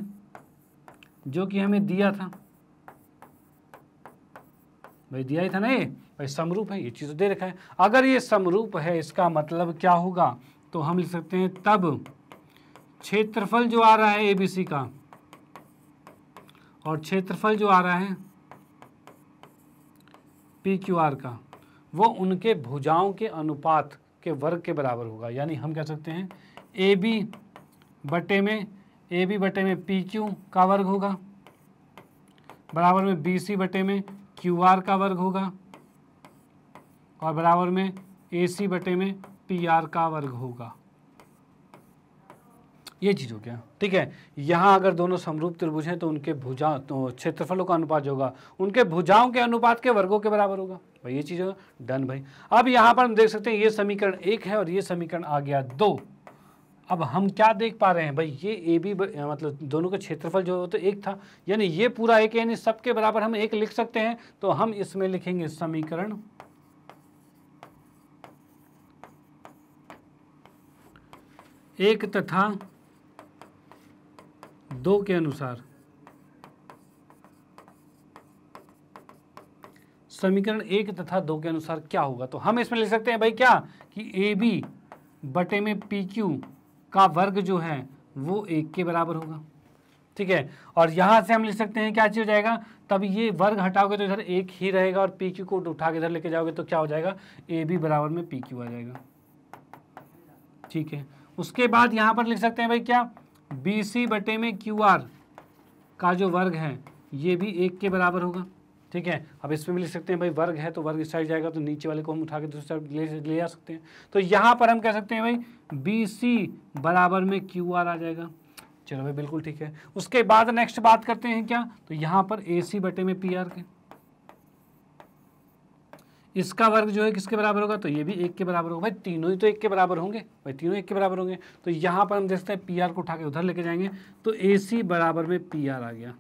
जो कि हमें दिया था भाई दिया ही था ना ये भाई समरूप है ये चीज़ तो दे रखा है अगर ये समरूप है इसका मतलब क्या होगा तो हम लिख सकते हैं तब क्षेत्रफल जो आ रहा है एबीसी का और क्षेत्रफल जो आ रहा है पी क्यू आर का वो उनके भुजाओं के अनुपात के वर्ग के बराबर होगा यानी हम कह सकते हैं ए बी बटे में ए बी बटे में पी क्यू का वर्ग होगा बराबर में बी सी बटे में क्यू आर का वर्ग होगा और बराबर में ए सी बटे में पी आर का वर्ग होगा ये चीज़ हो गया ठीक है यहाँ अगर दोनों समरूप त्रिभुज हैं तो उनके भुजा तो क्षेत्रफलों का अनुपात होगा उनके भुजाओं के अनुपात के वर्गों के बराबर होगा भाई ये चीज़ डन भाई अब यहाँ पर हम देख सकते हैं ये समीकरण एक है और ये समीकरण आ गया दो अब हम क्या देख पा रहे हैं भाई ये ए बी मतलब दोनों का क्षेत्रफल जो तो एक था यानी ये पूरा एक यानी सबके बराबर हम एक लिख सकते हैं तो हम इसमें लिखेंगे समीकरण एक तथा दो के अनुसार समीकरण एक तथा दो के अनुसार क्या होगा तो हम इसमें ले सकते हैं भाई क्या कि ए बी बटे में पी क्यू का वर्ग जो है वो एक के बराबर होगा ठीक है और यहां से हम लिख सकते हैं क्या चीज़ हो जाएगा तब ये वर्ग हटाओगे तो इधर एक ही रहेगा और पी क्यू को उठा के इधर लेके जाओगे तो क्या हो जाएगा ए बी बराबर में पी क्यू आ जाएगा ठीक है उसके बाद यहाँ पर लिख सकते हैं भाई क्या बी सी बटे में क्यू आर का जो वर्ग है ये भी एक के बराबर होगा ठीक है अब इसमें भी लिख सकते हैं भाई वर्ग है तो वर्ग इस साइड जाएगा तो नीचे वाले को हम उठा के दूसरी साइड ले ले जा सकते हैं तो यहाँ पर हम कह सकते हैं भाई बी सी बराबर में क्यू आर आ जाएगा चलो भाई बिल्कुल ठीक है उसके बाद नेक्स्ट बात करते हैं क्या तो यहाँ पर ए सी बटे में पी आर के इसका वर्ग जो है किसके बराबर होगा तो ये भी एक के बराबर होगा भाई तीनों ही तो एक के बराबर होंगे भाई तीनों एक के बराबर होंगे तो यहाँ पर हम देखते हैं पी को उठा के उधर लेके जाएंगे तो ए बराबर में पी आ गया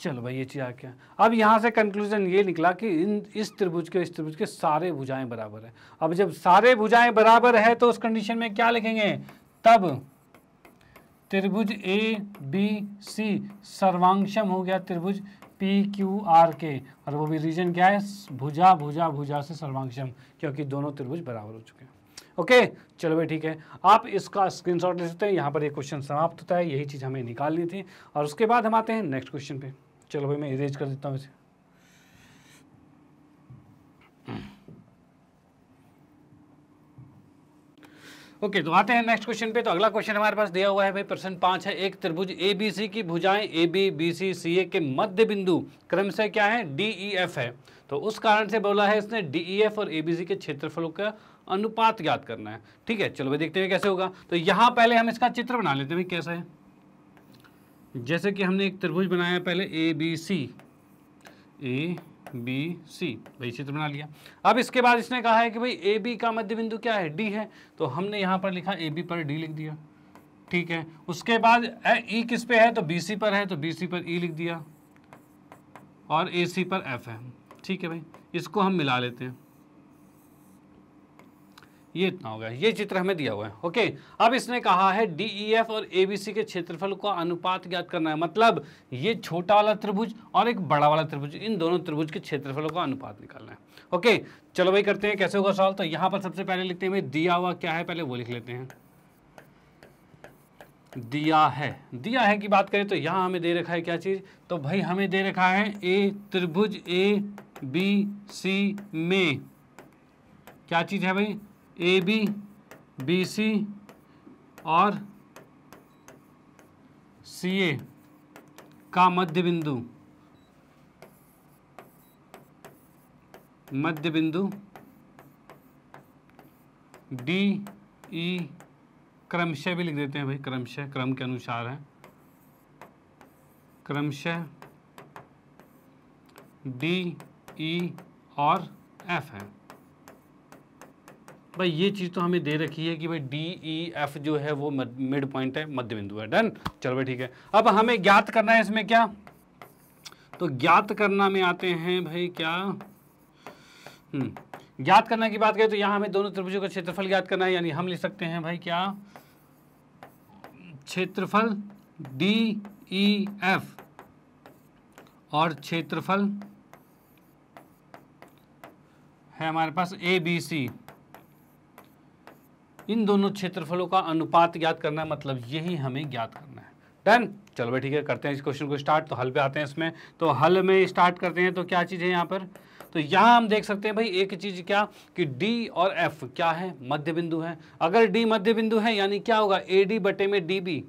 चलो भाई ये चीज़ आ गया अब यहाँ से कंक्लूजन ये निकला कि इन इस त्रिभुज के इस त्रिभुज के सारे भुजाएं बराबर है अब जब सारे भुजाएं बराबर है तो उस कंडीशन में क्या लिखेंगे तब त्रिभुज ए बी सी सर्वांशम हो गया त्रिभुज पी क्यू आर के और वो भी रीजन क्या है भुजा भुजा भुजा से सर्वांगशम क्योंकि दोनों त्रिभुज बराबर हो चुके हैं ओके चलो भाई ठीक है आप इसका स्क्रीनशॉट ले सकते हैं यहाँ पर ये क्वेश्चन समाप्त होता है यही चीज़ हमें निकालनी थी और उसके बाद हम आते हैं नेक्स्ट क्वेश्चन पे चलो भाई मैं इरेज कर देता हूँ इसे ओके तो आते हैं नेक्स्ट क्वेश्चन पे तो अगला क्वेश्चन हमारे पास दिया हुआ है भाई प्रश्न पांच है एक त्रिभुज ए बी सी की भुजाएं ए बी बी सी सी ए के मध्य बिंदु क्रम से क्या है डी ई एफ है तो उस कारण से बोला है इसने डी ई एफ और ए बी सी के क्षेत्रफलों का अनुपात ज्ञात करना है ठीक है चलो भाई देखते हैं कैसे होगा तो यहाँ पहले हम इसका चित्र बना लेते हैं कैसा है जैसे कि हमने एक त्रिभुज बनाया पहले ए बी सी ए बी सी वही चित्र बना लिया अब इसके बाद इसने कहा है कि भाई ए बी का मध्य बिंदु क्या है डी है तो हमने यहाँ पर लिखा ए बी पर डी लिख दिया ठीक है उसके बाद ई किस पे है तो बी सी पर है तो बी सी पर ई लिख दिया और ए सी पर एफ है ठीक है भाई इसको हम मिला लेते हैं ये इतना हो गया ये चित्र हमें दिया हुआ है ओके अब इसने कहा है डीईएफ e और एबीसी के क्षेत्रफल का अनुपात ज्ञात करना है मतलब ये छोटा वाला त्रिभुज और एक बड़ा वाला त्रिभुज इन दोनों त्रिभुज के क्षेत्रफलों का अनुपात निकालना है ओके चलो भाई करते हैं कैसे होगा सॉल्व तो यहाँ पर सबसे पहले लिखते हैं दिया हुआ क्या है पहले वो लिख लेते हैं दिया है दिया है की बात करें तो यहाँ हमें दे रखा है क्या चीज़ तो भाई हमें दे रखा है ए त्रिभुज ए बी सी में क्या चीज़ है भाई ए बी बी सी और सी ए का मध्य बिंदु मध्य बिंदु डी ई e क्रमशः भी लिख देते हैं भाई क्रमशः क्रम के अनुसार है क्रमशः डी ई e और एफ है भाई ये चीज़ तो हमें दे रखी है कि भाई डी ई एफ जो है वो मिड पॉइंट है मध्य बिंदु है डन चलो भाई ठीक है अब हमें ज्ञात करना है इसमें क्या तो ज्ञात करना में आते हैं भाई क्या हम्म, ज्ञात करना की बात करें तो यहाँ हमें दोनों त्रिभुजों का क्षेत्रफल ज्ञात करना है यानी हम लिख सकते हैं भाई क्या क्षेत्रफल डी ई एफ और क्षेत्रफल है हमारे पास ए बी सी इन दोनों क्षेत्रफलों का अनुपात ज्ञात करना है मतलब यही हमें ज्ञात करना है डन चलो भाई ठीक है करते हैं इस क्वेश्चन को स्टार्ट तो हल पे आते हैं इसमें तो हल में स्टार्ट करते हैं तो क्या चीज़ है यहाँ पर तो यहाँ हम देख सकते हैं भाई एक चीज़ क्या कि D और F क्या है मध्य बिंदु है अगर D मध्य बिंदु है यानी क्या होगा ए डी बटे में डी बी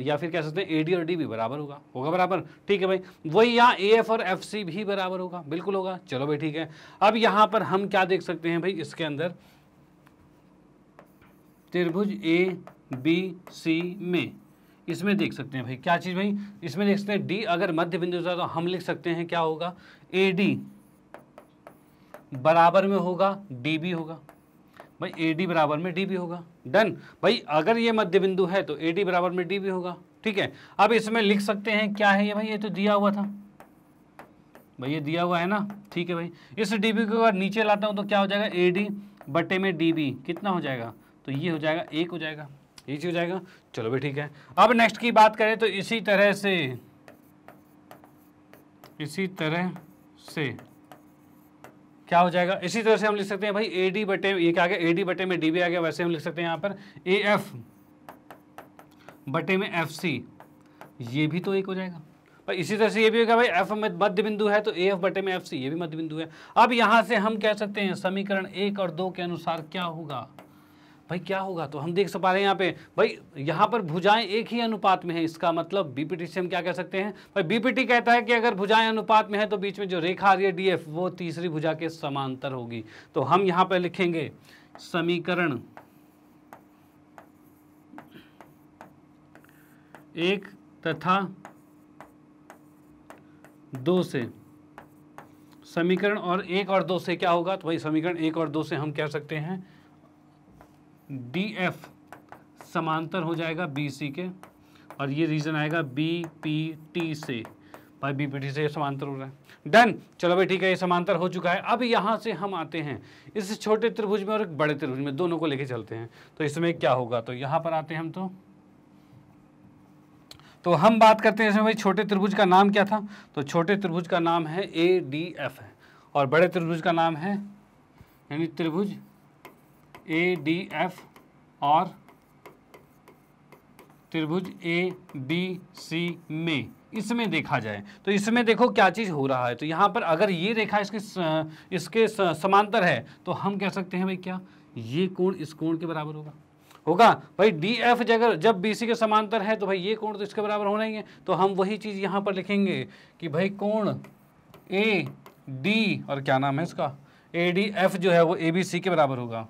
या फिर कह सकते हैं ए डी और डी भी बराबर होगा होगा बराबर ठीक है भाई वही यहाँ ए एफ और एफ सी भी बराबर होगा बिल्कुल होगा चलो भाई ठीक है अब यहाँ पर हम क्या देख सकते हैं भाई इसके अंदर त्रिभुज ए बी सी में इसमें देख सकते हैं भाई क्या चीज़ भाई इसमें देख सकते हैं डी अगर मध्य बिंदु तो हम लिख सकते हैं क्या होगा ए डी बराबर में होगा डी बी होगा भाई ए डी बराबर में डी बी होगा डन भाई अगर ये मध्य बिंदु है तो ए डी बराबर में डी बी होगा ठीक है अब इसमें लिख सकते हैं क्या है ये भाई ये तो दिया हुआ था भाई ये दिया हुआ है ना ठीक है भाई इस डी बी को अगर नीचे लाता हूँ तो क्या हो जाएगा ए डी बटे में डी बी कितना हो जाएगा तो ये हो जाएगा एक हो जाएगा एक हो जाएगा चलो भाई ठीक है अब नेक्स्ट की बात करें तो इसी तरह से इसी तरह से क्या हो जाएगा इसी तरह से हम लिख सकते हैं भाई ए डी बटे ये क्या आ गया ए डी बटे में डी बी आ गया वैसे हम लिख सकते हैं यहाँ पर ए एफ बटे में एफ सी ये भी तो एक हो जाएगा पर इसी तरह से ये भी होगा भाई एफ मध्य बिंदु है तो ए एफ बटे में एफ सी ये भी मध्य बिंदु है अब यहाँ से हम कह सकते हैं समीकरण एक और दो के अनुसार क्या होगा भाई क्या होगा तो हम देख पा रहे हैं यहाँ पे भाई यहाँ पर भुजाएं एक ही अनुपात में है इसका मतलब बीपीटी से हम क्या कह सकते हैं भाई बीपीटी कहता है कि अगर भुजाएं अनुपात में है तो बीच में जो रेखा आ रही है एफ वो तीसरी भुजा के समांतर होगी तो हम यहाँ पर लिखेंगे समीकरण एक तथा दो से समीकरण और एक और दो से क्या होगा तो वही समीकरण एक और दो से हम कह सकते हैं डी एफ समांतर हो जाएगा बी सी के और ये रीजन आएगा बी पी टी से भाई बी पी टी से ये समांतर हो रहा है डन चलो भाई ठीक है ये समांतर हो चुका है अब यहाँ से हम आते हैं इस छोटे त्रिभुज में और एक बड़े त्रिभुज में दोनों को लेके चलते हैं तो इसमें क्या होगा तो यहाँ पर आते हैं हम तो तो हम बात करते हैं इसमें भाई छोटे त्रिभुज का नाम क्या था तो छोटे त्रिभुज का नाम है ए डी एफ है और बड़े त्रिभुज का नाम है यानी त्रिभुज ए डी एफ और त्रिभुज ए बी सी में इसमें देखा जाए तो इसमें देखो क्या चीज़ हो रहा है तो यहाँ पर अगर ये रेखा इसके स, इसके समांतर है तो हम कह सकते हैं भाई क्या ये कोण इस कोण के बराबर होगा होगा भाई डी एफ जगह जब बी सी के समांतर है तो भाई ये कोण तो इसके बराबर होना ही है तो हम वही चीज़ यहाँ पर लिखेंगे कि भाई कोण ए डी और क्या नाम है इसका ए डी एफ जो है वो ए बी सी के बराबर होगा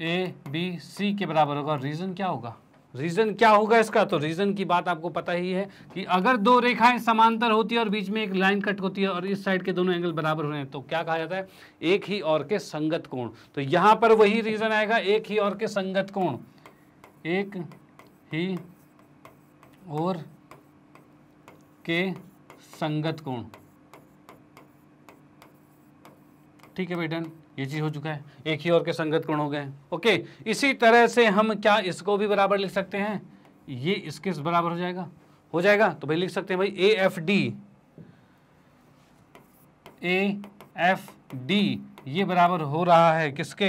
ए बी सी के बराबर होगा रीजन क्या होगा रीजन क्या होगा इसका तो रीजन की बात आपको पता ही है कि अगर दो रेखाएं समांतर होती है और बीच में एक लाइन कट होती है और इस साइड के दोनों एंगल बराबर हो रहे हैं तो क्या कहा जाता है एक ही और के संगत कोण तो यहां पर वही रीजन आएगा एक ही और के संगत कोण एक ही और के संगत कोण ठीक है बेटन ये चीज़ हो चुका है एक ही और के संगत कोण हो गए ओके इसी तरह से हम क्या इसको भी बराबर लिख सकते हैं ये इसके बराबर हो जाएगा हो जाएगा तो भाई लिख सकते हैं भाई A F D A F D ये बराबर हो रहा है किसके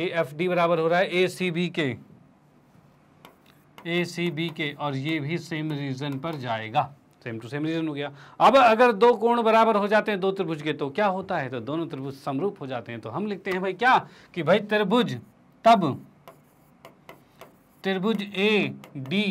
ए एफ डी बराबर हो रहा है ए सी बी के ए सी बी के और ये भी सेम रीजन पर जाएगा सेम टू सेम रीजन हो गया अब अगर दो कोण बराबर हो जाते हैं दो त्रिभुज के तो क्या होता है तो दोनों त्रिभुज समरूप हो जाते हैं तो हम लिखते हैं भाई क्या कि भाई त्रिभुज तब त्रिभुज ए डी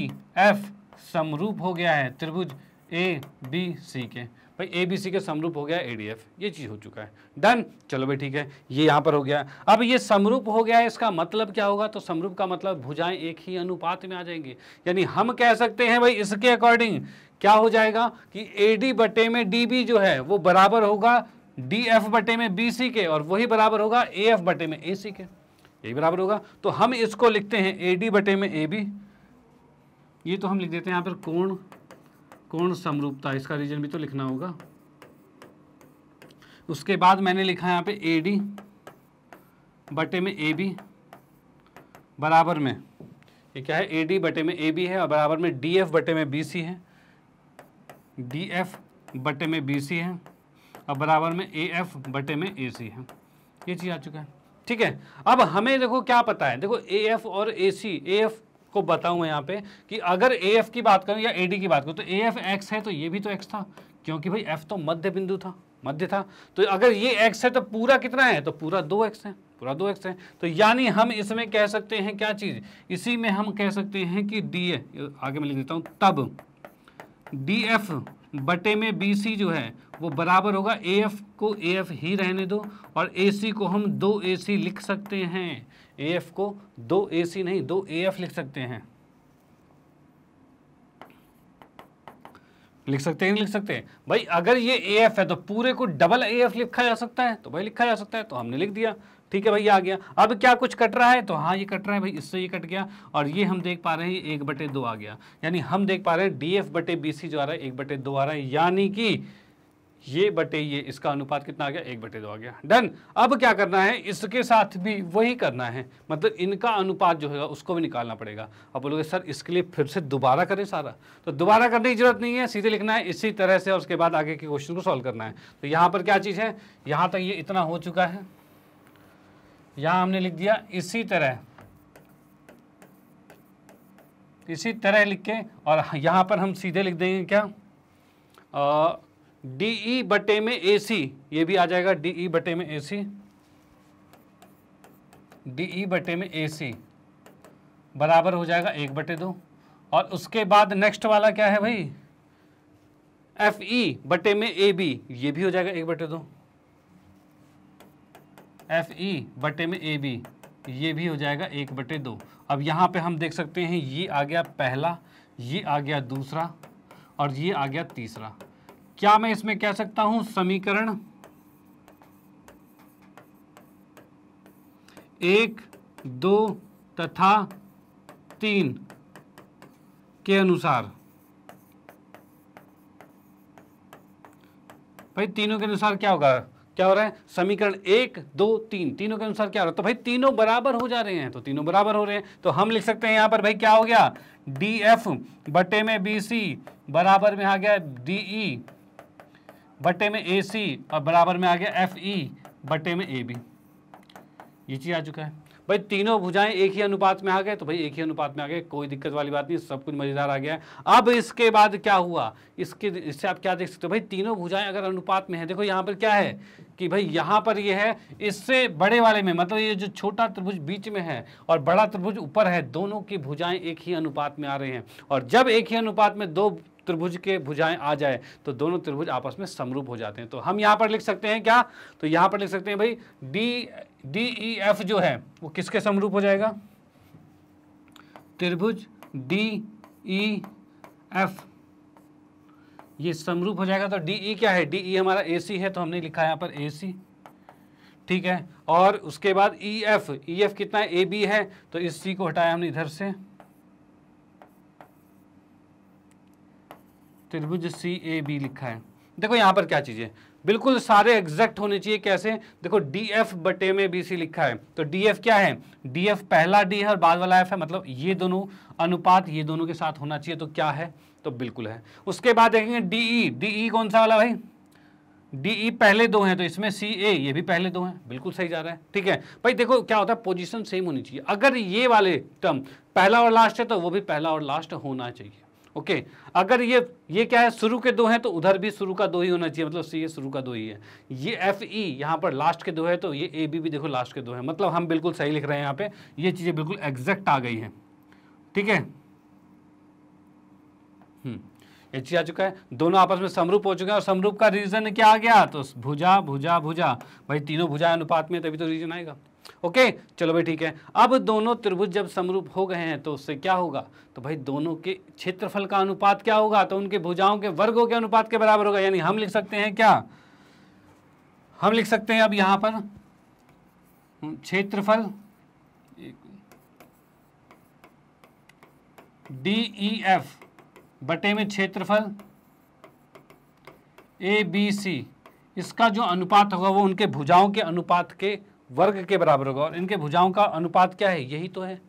एफ समरूप हो गया है त्रिभुज ए बी सी के भाई ए बी सी के समरूप हो गया ए डी एफ ये चीज़ हो चुका है डन चलो भाई ठीक है ये यहाँ पर हो गया अब ये समरूप हो गया है इसका मतलब क्या होगा तो समरूप का मतलब भुजाएं एक ही अनुपात में आ जाएंगी यानी हम कह सकते हैं भाई इसके अकॉर्डिंग क्या हो जाएगा कि ए डी बटे में डी बी जो है वो बराबर होगा डी एफ बटे में बी सी के और वही बराबर होगा ए एफ बटे में ए सी के यही बराबर होगा तो हम इसको लिखते हैं ए डी बटे में ए बी ये तो हम लिख देते हैं यहाँ पर कोण कोण समरूपता इसका रीजन भी तो लिखना होगा उसके बाद मैंने लिखा यहाँ पे ए डी बटे में ए बी बराबर में ये क्या है ए डी बटे में ए बी है और बराबर में डी एफ बटे में बी सी है डी एफ बटे में बी सी है और बराबर में ए एफ बटे में ए सी है ये चीज़ आ चुका है ठीक है अब हमें देखो क्या पता है देखो ए एफ और ए सी ए एफ को बताऊँ यहाँ पे कि अगर ए एफ की बात करूँ या ए डी की बात करूँ तो ए एफ एक्स है तो ये भी तो एक्स था क्योंकि भाई एफ तो मध्य बिंदु था मध्य था तो अगर ये एक्स है तो पूरा कितना है तो पूरा दो एक्स है पूरा दो एक्स है तो यानी हम इसमें कह सकते हैं क्या चीज़ इसी में हम कह सकते हैं कि डी आगे मैं लिख देता हूँ तब डी एफ बटे में बी सी जो है वो बराबर होगा ए एफ को ए एफ ही रहने दो और ए सी को हम दो ए सी लिख सकते हैं ए एफ को दो ए सी नहीं दो ए एफ लिख सकते हैं लिख सकते हैं लिख सकते हैं भाई अगर ये ए एफ है तो पूरे को डबल ए एफ लिखा जा सकता है तो भाई लिखा जा सकता है तो हमने लिख दिया ठीक है भाई आ गया अब क्या कुछ कट रहा है तो हाँ ये कट रहा है भाई इससे ये कट गया और ये हम देख पा रहे हैं एक बटे दो आ गया यानी हम देख पा रहे हैं डी एफ बटे बी सी जो आ रहा है एक बटे दो आ रहा है यानी कि ये बटे ये इसका अनुपात कितना आ गया एक बटे दो आ गया डन अब क्या करना है इसके साथ भी वही करना है मतलब इनका अनुपात जो है उसको भी निकालना पड़ेगा अब बोलोगे सर इसके लिए फिर से दोबारा करें सारा तो दोबारा करने की जरूरत नहीं है सीधे लिखना है इसी तरह से और उसके बाद आगे के क्वेश्चन को सॉल्व करना है तो यहाँ पर क्या चीज़ है यहाँ तक ये इतना हो चुका है यहाँ हमने लिख दिया इसी तरह इसी तरह लिख के और यहाँ पर हम सीधे लिख देंगे क्या आ, डी ई e बटे में ए सी ये भी आ जाएगा डी ई e बटे में ए सी डी ई बटे में ए सी बराबर हो जाएगा एक बटे दो और उसके बाद नेक्स्ट वाला क्या है भाई एफ ई e बटे में ए बी ये भी हो जाएगा एक बटे दो एफ ई बटे में ए बी ये भी हो जाएगा एक बटे दो अब यहाँ पे हम देख सकते हैं ये आ गया पहला ये आ गया दूसरा और ये आ गया तीसरा क्या मैं इसमें कह सकता हूं समीकरण एक दो तथा तीन के अनुसार भाई तीनों के अनुसार क्या होगा क्या हो रहा है समीकरण एक दो तीन तीनों के अनुसार क्या हो रहा है तो भाई तीनों बराबर हो जा रहे हैं तो तीनों बराबर हो रहे हैं तो हम लिख सकते हैं यहां पर भाई क्या हो गया डी एफ बटे में बी सी बराबर में आ गया डी ई e। बटे में ए सी और बराबर में आ गया एफ ई बटे में ए बी ये चीज़ आ चुका है भाई तीनों भुजाएं एक ही अनुपात में आ गए तो भाई एक ही अनुपात में आ गए कोई दिक्कत वाली बात नहीं सब कुछ मज़ेदार आ गया अब इसके बाद क्या हुआ इसके इससे आप क्या देख सकते हो भाई तीनों भुजाएं अगर अनुपात में है देखो यहाँ पर क्या है कि भाई यहाँ पर ये है इससे बड़े वाले में मतलब ये जो छोटा त्रिभुज बीच में है और बड़ा त्रिभुज ऊपर है दोनों की भुजाएं एक ही अनुपात में आ रहे हैं और जब एक ही अनुपात में दो त्रिभुज के भुजाएं आ जाए तो दोनों त्रिभुज आपस में समरूप हो जाते हैं तो हम यहां पर लिख सकते हैं क्या तो यहां पर लिख सकते हैं भाई डी डी ई एफ जो है वो किसके समरूप हो जाएगा त्रिभुज डी ई एफ ये समरूप हो जाएगा तो डी ई e क्या है डी ई e हमारा ए सी है तो हमने लिखा यहां पर ए सी ठीक है और उसके बाद ई एफ ई एफ कितना है ए बी है तो इस सी को हटाया हमने इधर से त्रिभुज सी ए बी लिखा है देखो यहाँ पर क्या चीज़ें बिल्कुल सारे एग्जैक्ट होने चाहिए कैसे देखो डी एफ बटे में बी सी लिखा है तो डी एफ क्या है डी एफ पहला डी है और बाद वाला एफ है मतलब ये दोनों अनुपात ये दोनों के साथ होना चाहिए तो क्या है तो बिल्कुल है उसके बाद देखेंगे डी ई डी ई कौन सा वाला भाई डी ई e पहले दो हैं तो इसमें सी ए ये भी पहले दो हैं बिल्कुल सही जा रहा है ठीक है भाई देखो क्या होता है पोजिशन सेम होनी चाहिए अगर ये वाले टर्म पहला और लास्ट है तो वो भी पहला और लास्ट होना चाहिए ओके okay. अगर ये ये क्या है शुरू के दो हैं तो उधर भी शुरू का दो ही होना चाहिए मतलब ये शुरू का दो ही है ये एफ ई e, यहाँ पर लास्ट के दो है तो ये ए बी भी देखो लास्ट के दो है मतलब हम बिल्कुल सही लिख रहे हैं यहाँ पे ये चीज़ें बिल्कुल एग्जैक्ट आ गई हैं ठीक है हम्म, ये चीज आ चुका है दोनों आपस में समरूप हो चुके हैं और समरूप का रीजन क्या आ गया तो भुजा भुजा भुजा भाई तीनों भुजा अनुपात में तभी तो रीजन आएगा ओके चलो भाई ठीक है अब दोनों त्रिभुज जब समरूप हो गए हैं तो उससे क्या होगा तो भाई दोनों के क्षेत्रफल का अनुपात क्या होगा तो उनके भुजाओं के वर्गों के अनुपात के बराबर होगा यानी हम लिख सकते हैं क्या हम लिख सकते हैं अब यहां पर हम्म, क्षेत्रफल डी ई एफ बटे में क्षेत्रफल ए बी सी इसका जो अनुपात होगा वो उनके भुजाओं के अनुपात के वर्ग के बराबर होगा और इनके भुजाओं का अनुपात क्या है यही तो है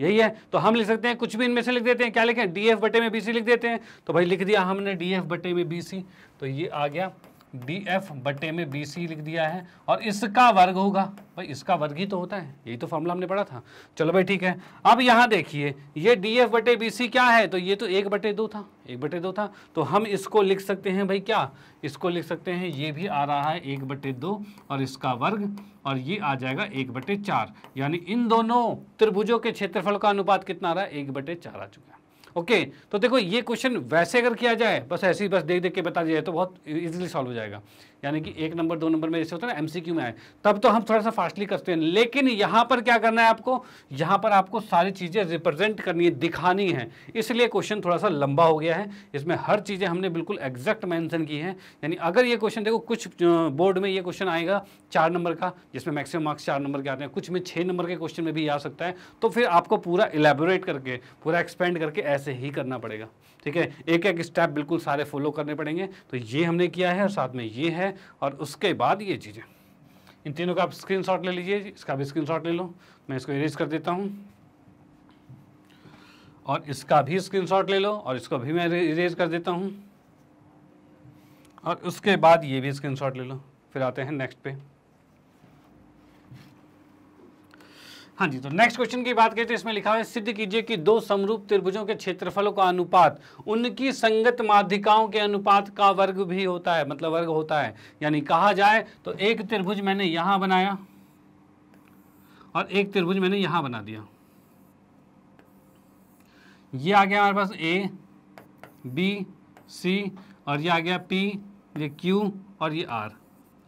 यही है तो हम लिख सकते हैं कुछ भी इनमें से लिख देते हैं क्या लिखें डी एफ बटे में बी सी लिख देते हैं तो भाई लिख दिया हमने डी एफ बटे में बी सी तो ये आ गया बी एफ बटे में बी सी लिख दिया है और इसका वर्ग होगा भाई इसका वर्ग ही तो होता है यही तो फॉर्मूला हमने पढ़ा था चलो भाई ठीक है अब यहाँ देखिए ये डी एफ बटे बी सी क्या है तो ये तो एक बटे दो था एक बटे दो था तो हम इसको लिख सकते हैं भाई क्या इसको लिख सकते हैं ये भी आ रहा है एक बटे दो और इसका वर्ग और ये आ जाएगा एक बटे चार यानी इन दोनों त्रिभुजों के क्षेत्रफल का अनुपात कितना आ रहा है एक बटे चार आ चुका है ओके तो देखो ये क्वेश्चन वैसे अगर किया जाए बस ऐसे ही बस देख देख के बता दिया जाए तो बहुत इजीली e-, सॉल्व हो जाएगा यानी कि एक नंबर दो नंबर में जैसे होता है ना एमसीक्यू में आए तब तो हम थोड़ा सा फास्टली करते हैं लेकिन यहाँ पर क्या करना है आपको यहाँ पर आपको सारी चीज़ें रिप्रेजेंट करनी है दिखानी है इसलिए क्वेश्चन थोड़ा सा लंबा हो गया है इसमें हर चीज़ें हमने बिल्कुल एग्जैक्ट मैंसन की है यानी अगर ये क्वेश्चन देखो कुछ बोर्ड में ये क्वेश्चन आएगा चार नंबर का जिसमें मैक्सिमम मार्क्स चार नंबर के आते हैं कुछ में छः नंबर के क्वेश्चन में भी आ सकता है तो फिर आपको पूरा इलेबोरेट करके पूरा एक्सपेंड करके ऐसे ही करना पड़ेगा ठीक है एक एक स्टेप बिल्कुल सारे फॉलो करने पड़ेंगे तो ये हमने किया है और साथ में ये है और उसके बाद ये चीज़ें इन तीनों का आप स्क्रीन ले लीजिए इसका भी स्क्रीन ले लो मैं इसको इरेज कर देता हूँ और इसका भी स्क्रीन ले लो और इसको भी मैं इरेज कर देता हूँ और उसके बाद ये भी स्क्रीनशॉट ले लो फिर आते हैं नेक्स्ट पे हाँ जी तो नेक्स्ट क्वेश्चन की बात करें तो इसमें लिखा है सिद्ध कीजिए कि दो समरूप त्रिभुजों के क्षेत्रफलों का अनुपात उनकी संगत माध्यिकाओं के अनुपात का वर्ग भी होता है मतलब वर्ग होता है यानी कहा जाए तो एक त्रिभुज मैंने यहां बनाया और एक त्रिभुज मैंने यहां बना दिया ये आ गया हमारे पास ए बी सी और ये आ गया पी ये क्यू और ये आर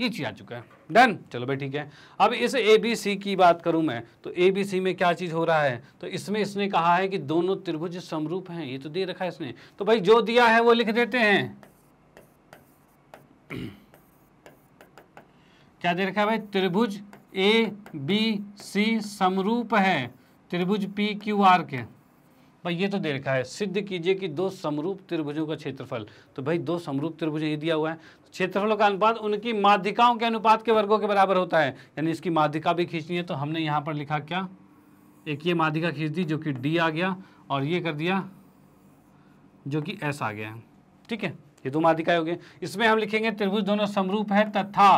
ये चीज आ चुका है डन चलो भाई ठीक है अब इस ए बी सी की बात करूं मैं तो ए बी सी में क्या चीज़ हो रहा है तो इसमें इसने कहा है कि दोनों त्रिभुज समरूप हैं ये तो दे रखा है इसने तो भाई जो दिया है वो लिख देते हैं क्या दे रखा है भाई त्रिभुज ए बी सी समरूप है त्रिभुज पी क्यू आर के भाई ये तो दे रखा है सिद्ध कीजिए कि दो समरूप त्रिभुजों का क्षेत्रफल तो भाई दो समरूप त्रिभुज ये दिया हुआ है क्षेत्रफलों का अनुपात उनकी माध्यिकाओं के अनुपात के वर्गों के बराबर होता है यानी इसकी माध्यिका भी खींचनी है तो हमने यहाँ पर लिखा क्या एक ये माध्यिका खींच दी जो कि डी आ गया और ये कर दिया जो कि एस आ गया ठीक है ये दो माध्यिकाएं हो गई इसमें हम लिखेंगे त्रिभुज दोनों समरूप है तथा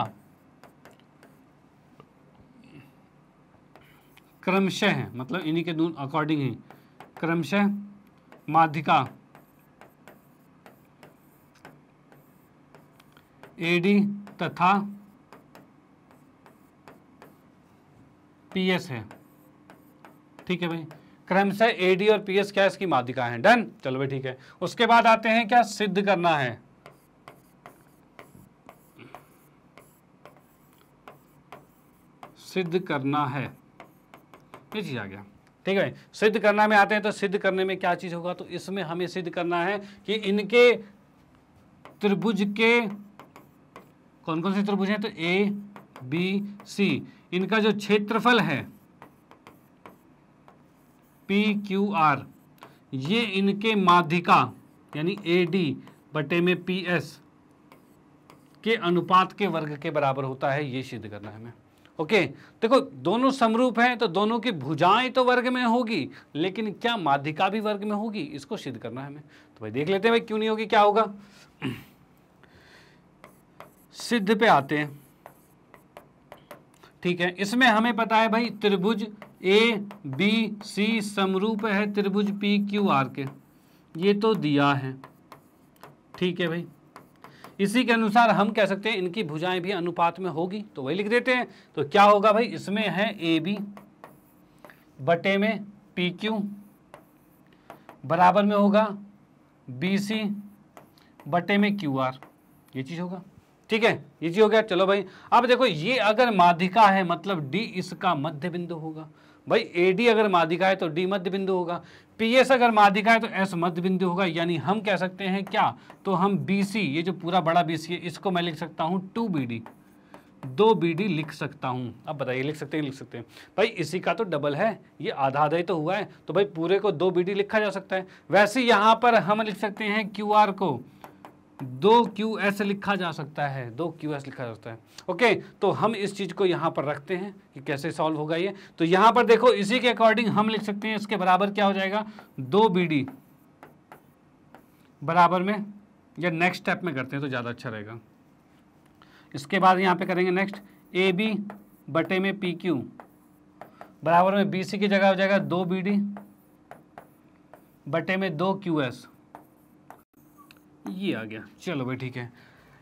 क्रमशः है मतलब इन्हीं के दोनों अकॉर्डिंग ही क्रमशः माध्यिका एडी तथा पीएस है ठीक है भाई क्रमशः एडी और पीएस क्या इसकी माध्यिका है डन चलो भाई ठीक है उसके बाद आते हैं क्या सिद्ध करना है सिद्ध करना है ये चीज आ गया ठीक है सिद्ध करना में आते हैं तो सिद्ध करने में क्या चीज होगा तो इसमें हमें सिद्ध करना है कि इनके त्रिभुज के कौन कौन से त्रिभुज हैं तो ए बी सी इनका जो क्षेत्रफल है पी क्यू आर ये इनके माध्यिका यानी ए डी बटे में पी एस के अनुपात के वर्ग के बराबर होता है ये सिद्ध करना है हमें ओके देखो दोनों समरूप हैं तो दोनों की भुजाएं तो वर्ग में होगी लेकिन क्या माध्यिका भी वर्ग में होगी इसको सिद्ध करना है हमें तो भाई देख लेते हैं भाई क्यों नहीं होगी क्या होगा सिद्ध पे आते हैं ठीक है इसमें हमें पता है भाई त्रिभुज ए बी सी समरूप है त्रिभुज पी क्यू आर के ये तो दिया है ठीक है भाई इसी के अनुसार हम कह सकते हैं इनकी भुजाएं भी अनुपात में होगी तो वही लिख देते हैं तो क्या होगा भाई इसमें है ए बी बटे में पी क्यू बराबर में होगा बी सी बटे में क्यू आर ये चीज़ होगा ठीक है इजी हो गया चलो भाई अब देखो ये अगर माधिका है मतलब डी इसका मध्य बिंदु होगा भाई ए डी अगर माधिका है तो डी मध्य बिंदु होगा पी एस अगर माधिका है तो एस मध्य बिंदु होगा यानी हम कह सकते हैं क्या तो हम बी सी ये जो पूरा बड़ा बी सी है इसको मैं लिख सकता हूँ टू बी डी दो बी डी लिख सकता हूँ अब बताइए लिख सकते हैं लिख सकते हैं भाई इसी का तो डबल है ये आधा आधा ही तो हुआ है तो भाई पूरे को दो बी डी लिखा जा सकता है वैसे यहाँ पर हम लिख सकते हैं क्यू आर को दो क्यू एस लिखा जा सकता है दो क्यू एस लिखा जा सकता है ओके तो हम इस चीज़ को यहां पर रखते हैं कि कैसे सॉल्व होगा ये तो यहां पर देखो इसी के अकॉर्डिंग हम लिख सकते हैं इसके बराबर क्या हो जाएगा दो बी डी बराबर में या नेक्स्ट स्टेप में करते हैं तो ज़्यादा अच्छा रहेगा इसके बाद यहां पे करेंगे नेक्स्ट ए बी बटे में पी क्यू बराबर में बी सी की जगह हो जाएगा दो बी डी बटे में दो क्यू एस ये आ गया चलो भाई ठीक है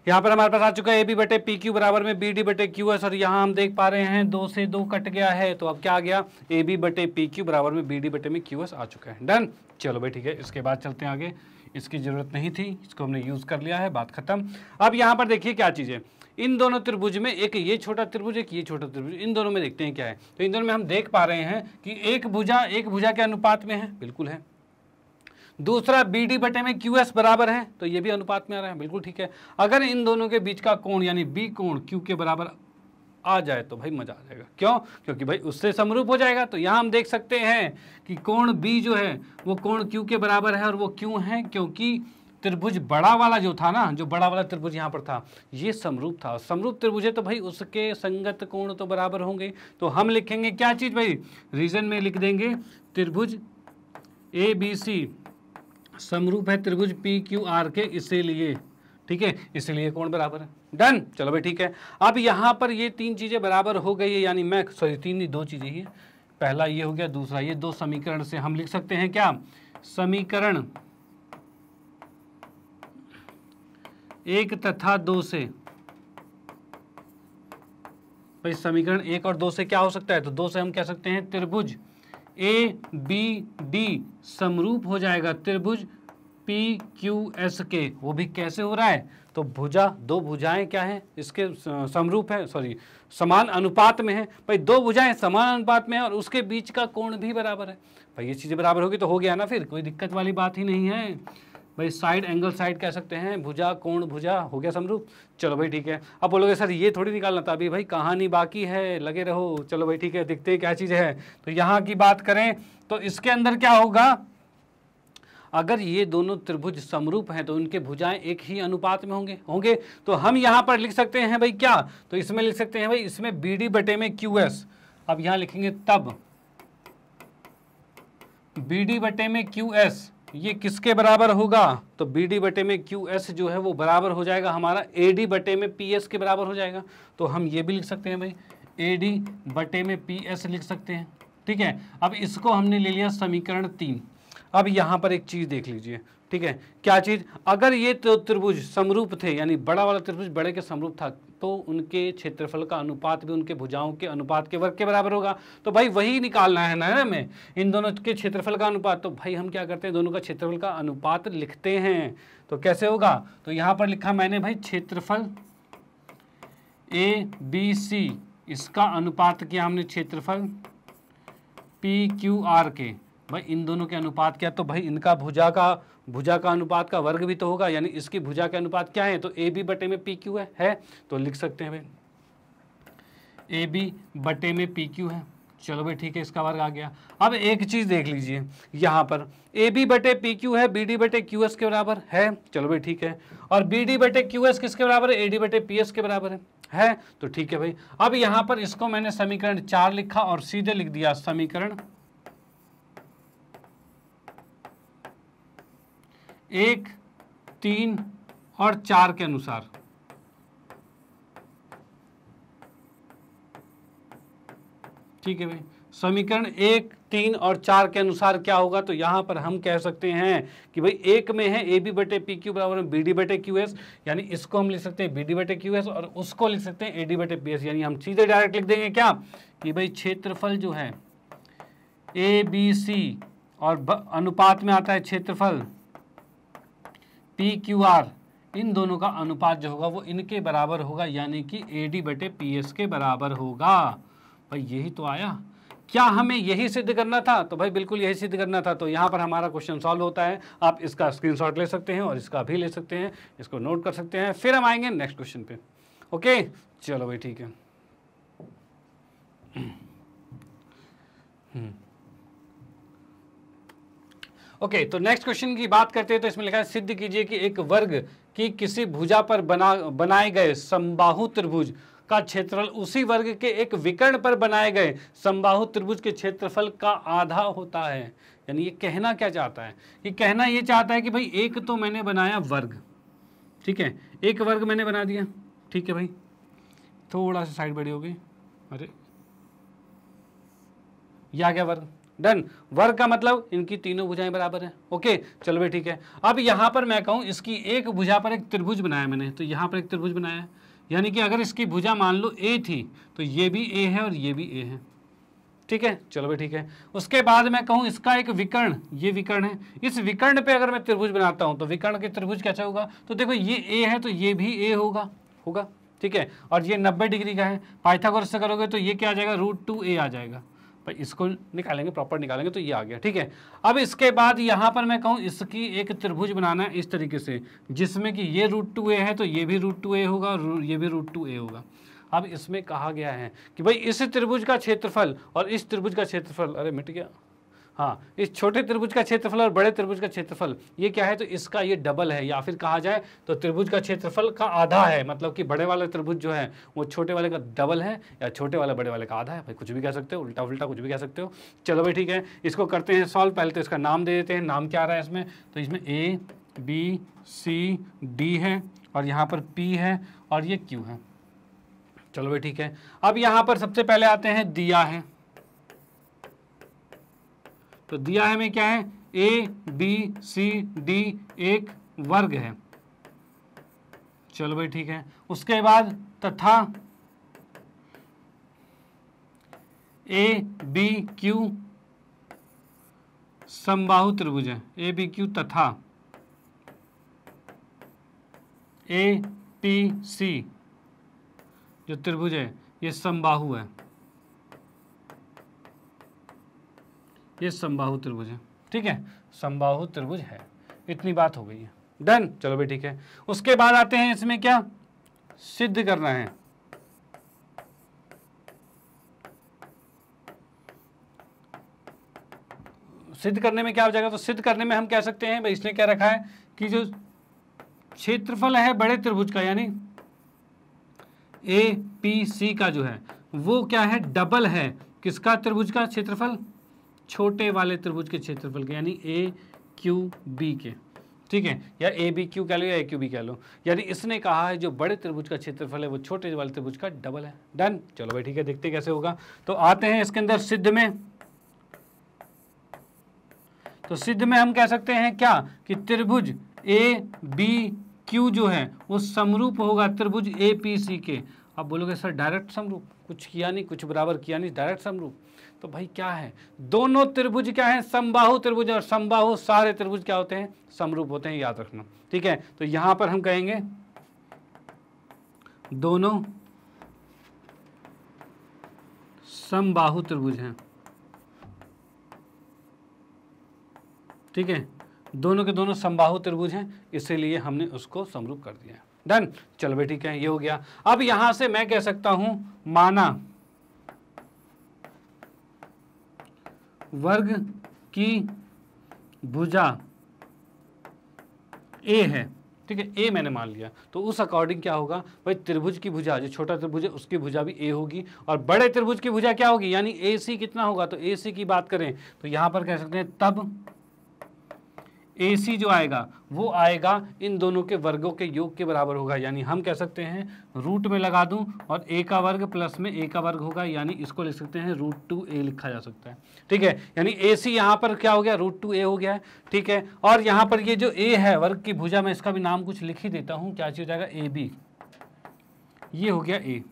यहाँ पर हमारे पास आ चुका है ए बी बटे पी क्यू बराबर में बी डी बटे क्यू एस और यहाँ हम देख पा रहे हैं दो से दो कट गया है तो अब क्या आ गया ए बी बटे पी क्यू बराबर में बी डी बटे में क्यू एस आ चुका है डन चलो भाई ठीक है इसके बाद चलते हैं आगे इसकी ज़रूरत नहीं थी इसको हमने यूज़ कर लिया है बात खत्म अब यहाँ पर देखिए क्या चीज़ है इन दोनों त्रिभुज में एक ये छोटा त्रिभुज एक ये छोटा त्रिभुज इन दोनों में देखते हैं क्या है तो इन दोनों में हम देख पा रहे हैं कि एक भुजा एक भुजा के अनुपात में है बिल्कुल है दूसरा बी डी बटे में क्यू एस बराबर है तो ये भी अनुपात में आ रहा है बिल्कुल ठीक है अगर इन दोनों के बीच का कोण यानी बी कोण क्यू के बराबर आ जाए तो भाई मजा आ जाएगा क्यों क्योंकि भाई उससे समरूप हो जाएगा तो यहां हम देख सकते हैं कि कोण बी जो है वो कोण क्यू के बराबर है और वो क्यों है क्योंकि त्रिभुज बड़ा वाला जो था ना जो बड़ा वाला त्रिभुज यहाँ पर था ये समरूप था समरूप त्रिभुज है तो भाई उसके संगत कोण तो बराबर होंगे तो हम लिखेंगे क्या चीज़ भाई रीजन में लिख देंगे त्रिभुज ए बी सी समरूप है त्रिभुज पी क्यू आर के इसीलिए ठीक है इसीलिए कौन बराबर है डन चलो भाई ठीक है अब यहाँ पर ये तीन चीज़ें बराबर हो गई है यानी मैं सॉरी तीन नहीं दो चीज़ें ही पहला ये हो गया दूसरा ये दो समीकरण से हम लिख सकते हैं क्या समीकरण एक तथा दो से भाई समीकरण एक और दो से क्या हो सकता है तो दो से हम कह सकते हैं त्रिभुज ए बी डी समरूप हो जाएगा त्रिभुज पी क्यू एस के वो भी कैसे हो रहा है तो भुजा दो भुजाएं क्या हैं इसके समरूप है सॉरी समान अनुपात में है भाई दो भुजाएं समान अनुपात में है और उसके बीच का कोण भी बराबर है भाई ये चीज़ें बराबर होगी तो हो गया ना फिर कोई दिक्कत वाली बात ही नहीं है भाई साइड एंगल साइड कह सकते हैं भुजा कोण भुजा हो गया समझो चलो भाई ठीक है अब बोलोगे सर ये थोड़ी निकालना था अभी भाई कहानी बाकी है लगे रहो चलो भाई ठीक है देखते हैं क्या चीज़ है तो यहाँ की बात करें तो इसके अंदर क्या होगा अगर ये दोनों त्रिभुज समरूप हैं तो उनके भुजाएं एक ही अनुपात में होंगे होंगे तो हम यहाँ पर लिख सकते हैं भाई क्या तो इसमें लिख सकते हैं भाई इसमें बी डी बटे में क्यू एस अब यहाँ लिखेंगे तब बी डी बटे में क्यू एस ये किसके बराबर होगा तो बी डी बटे में क्यू एस जो है वो बराबर हो जाएगा हमारा ए डी बटे में पी एस के बराबर हो जाएगा तो हम ये भी लिख सकते हैं भाई ए डी बटे में पी एस लिख सकते हैं ठीक है अब इसको हमने ले लिया समीकरण तीन अब यहाँ पर एक चीज़ देख लीजिए ठीक है क्या चीज़ अगर ये तो त्रिभुज समरूप थे यानी बड़ा वाला त्रिभुज बड़े के समरूप था तो उनके क्षेत्रफल का अनुपात भी उनके भुजाओं के अनुपात के वर्ग के बराबर होगा तो भाई वही निकालना है ना हमें इन दोनों के क्षेत्रफल का अनुपात तो भाई हम क्या करते हैं दोनों का क्षेत्रफल का अनुपात लिखते हैं तो कैसे होगा तो यहाँ पर लिखा मैंने भाई क्षेत्रफल ए बी सी इसका अनुपात किया हमने क्षेत्रफल पी क्यू आर के भाई इन दोनों के अनुपात क्या तो भाई इनका भुजा का भुजा का अनुपात का वर्ग भी तो होगा यानी इसकी भुजा के अनुपात क्या है तो ए बी बटे में पी क्यू है, है तो लिख सकते हैं ए बी बटे में पी क्यू है चलो भाई ठीक है इसका वर्ग आ गया अब एक चीज़ देख लीजिए यहाँ पर ए बी बटे पी क्यू है बी डी बटे क्यू एस के बराबर है चलो भाई ठीक है और बी डी बटे क्यू एस किसके बराबर है ए डी बटे पी एस के बराबर है है तो ठीक है भाई अब यहाँ पर इसको मैंने समीकरण चार लिखा और सीधे लिख दिया समीकरण एक तीन और चार के अनुसार ठीक है भाई समीकरण एक तीन और चार के अनुसार क्या होगा तो यहां पर हम कह सकते हैं कि भाई एक में है ए बी बटे पी क्यू बराबर बी डी बटे क्यू एस यानी इसको हम लिख सकते हैं बी डी बटे क्यू एस और उसको लिख सकते हैं ए डी बटे पी एस यानी हम सीधे डायरेक्ट लिख देंगे क्या कि भाई क्षेत्रफल जो है ए बी सी और अनुपात में आता है क्षेत्रफल पी क्यू आर इन दोनों का अनुपात जो होगा वो इनके बराबर होगा यानी कि ए डी बटे पी एस के बराबर होगा भाई यही तो आया क्या हमें यही सिद्ध करना था तो भाई बिल्कुल यही सिद्ध करना था तो यहाँ पर हमारा क्वेश्चन सॉल्व होता है आप इसका स्क्रीनशॉट ले सकते हैं और इसका भी ले सकते हैं इसको नोट कर सकते हैं फिर हम आएंगे नेक्स्ट क्वेश्चन पे ओके चलो भाई ठीक है हम्म ओके तो नेक्स्ट क्वेश्चन की बात करते हैं तो इसमें लिखा है सिद्ध कीजिए कि एक वर्ग की किसी भुजा पर बना बनाए गए समबाहु त्रिभुज का क्षेत्रफल उसी वर्ग के एक विकर्ण पर बनाए गए समबाहु त्रिभुज के क्षेत्रफल का आधा होता है यानी ये कहना क्या चाहता है ये कहना ये चाहता है कि भाई एक तो मैंने बनाया वर्ग ठीक है एक वर्ग मैंने बना दिया ठीक है भाई थोड़ा सा साइड बड़ी हो गई अरे या क्या गया वर्ग डन वर्ग का मतलब इनकी तीनों भुजाएं बराबर है ओके चलो भाई ठीक है अब यहां पर मैं कहूँ इसकी एक भुजा पर एक त्रिभुज बनाया मैंने तो यहां पर एक त्रिभुज बनाया है यानी कि अगर इसकी भुजा मान लो ए थी तो ये भी ए है और ये भी ए है ठीक है चलो भाई ठीक है उसके बाद मैं कहूँ इसका एक विकर्ण ये विकर्ण है इस विकर्ण पे अगर मैं त्रिभुज बनाता हूँ तो विकर्ण के त्रिभुज कैसा अच्छा होगा तो देखो ये ए है तो ये भी ए होगा होगा ठीक है और ये नब्बे डिग्री का है पाइथागोरस से करोगे तो ये क्या आ जाएगा रूट टू ए आ जाएगा पर इसको निकालेंगे प्रॉपर निकालेंगे तो ये आ गया ठीक है अब इसके बाद यहाँ पर मैं कहूँ इसकी एक त्रिभुज बनाना है इस तरीके से जिसमें कि ये रूट टू ए है तो ये भी रूट टू ए होगा और ये भी रूट टू ए होगा अब इसमें कहा गया है कि भाई इस त्रिभुज का क्षेत्रफल और इस त्रिभुज का क्षेत्रफल अरे मिट गया हाँ इस छोटे त्रिभुज का क्षेत्रफल और बड़े त्रिभुज का क्षेत्रफल ये क्या है तो इसका ये डबल है या फिर कहा जाए तो त्रिभुज का क्षेत्रफल का आधा है मतलब कि बड़े वाला त्रिभुज जो है वो छोटे वाले का डबल है या छोटे वाले बड़े वाले का आधा है भाई कुछ भी कह सकते हो उल्टा उल्टा कुछ भी कह सकते हो चलो भाई ठीक है इसको करते हैं सॉल्व पहले तो इसका नाम दे देते हैं नाम क्या आ रहा है इसमें तो इसमें ए बी सी डी है और यहाँ पर पी है और ये क्यू है चलो भाई ठीक है अब यहाँ पर सबसे पहले आते हैं दिया है तो दिया है हमें क्या है ए बी सी डी एक वर्ग है चलो भाई ठीक है उसके बाद तथा ए बी क्यू समबाहु त्रिभुज है ए बी क्यू तथा ए पी सी जो त्रिभुज है ये समबाहु है ये संबाहु त्रिभुज है ठीक है संबाहु त्रिभुज है इतनी बात हो गई है डन चलो भाई ठीक है उसके बाद आते हैं इसमें क्या सिद्ध करना है सिद्ध करने में क्या हो जाएगा तो सिद्ध करने में हम कह सकते हैं भाई इसने क्या रखा है कि जो क्षेत्रफल है बड़े त्रिभुज का यानी ए पी सी का जो है वो क्या है डबल है किसका त्रिभुज का क्षेत्रफल छोटे वाले त्रिभुज के क्षेत्रफल के यानी ए क्यू बी के ठीक है या ए बी क्यू कह लो या ए क्यू बी कह लो यानी इसने कहा है जो बड़े त्रिभुज का क्षेत्रफल है वो छोटे वाले त्रिभुज का डबल है डन चलो भाई ठीक है देखते कैसे होगा तो आते हैं इसके अंदर सिद्ध में तो सिद्ध में हम कह सकते हैं क्या कि त्रिभुज ए बी क्यू जो है वो समरूप होगा त्रिभुज ए पी सी के आप बोलोगे सर डायरेक्ट समरूप कुछ किया नहीं कुछ बराबर किया नहीं डायरेक्ट समरूप तो भाई क्या है दोनों त्रिभुज क्या है समबाहु त्रिभुज और समबाहु सारे त्रिभुज क्या होते हैं समरूप होते हैं याद रखना ठीक है तो यहां पर हम कहेंगे दोनों समबाहु त्रिभुज हैं ठीक है दोनों के दोनों समबाहु त्रिभुज हैं इसीलिए हमने उसको समरूप कर दिया डन चलो भाई ठीक है ये हो गया अब यहां से मैं कह सकता हूं माना वर्ग की भुजा ए है ठीक है ए मैंने मान लिया तो उस अकॉर्डिंग क्या होगा भाई त्रिभुज की भुजा जो छोटा त्रिभुज है उसकी भुजा भी ए होगी और बड़े त्रिभुज की भुजा क्या होगी यानी ए सी कितना होगा तो ए सी की बात करें तो यहां पर कह सकते हैं तब ए सी जो आएगा वो आएगा इन दोनों के वर्गों के योग के बराबर होगा यानी हम कह सकते हैं रूट में लगा दूं और ए का वर्ग प्लस में ए का वर्ग होगा यानी इसको लिख सकते हैं रूट टू ए लिखा जा सकता है ठीक है यानी ए सी यहाँ पर क्या हो गया रूट टू ए हो गया है ठीक है और यहाँ पर ये जो ए है वर्ग की भुजा में इसका भी नाम कुछ लिख ही देता हूँ क्या चीज़ हो जाएगा ए बी ये हो गया ए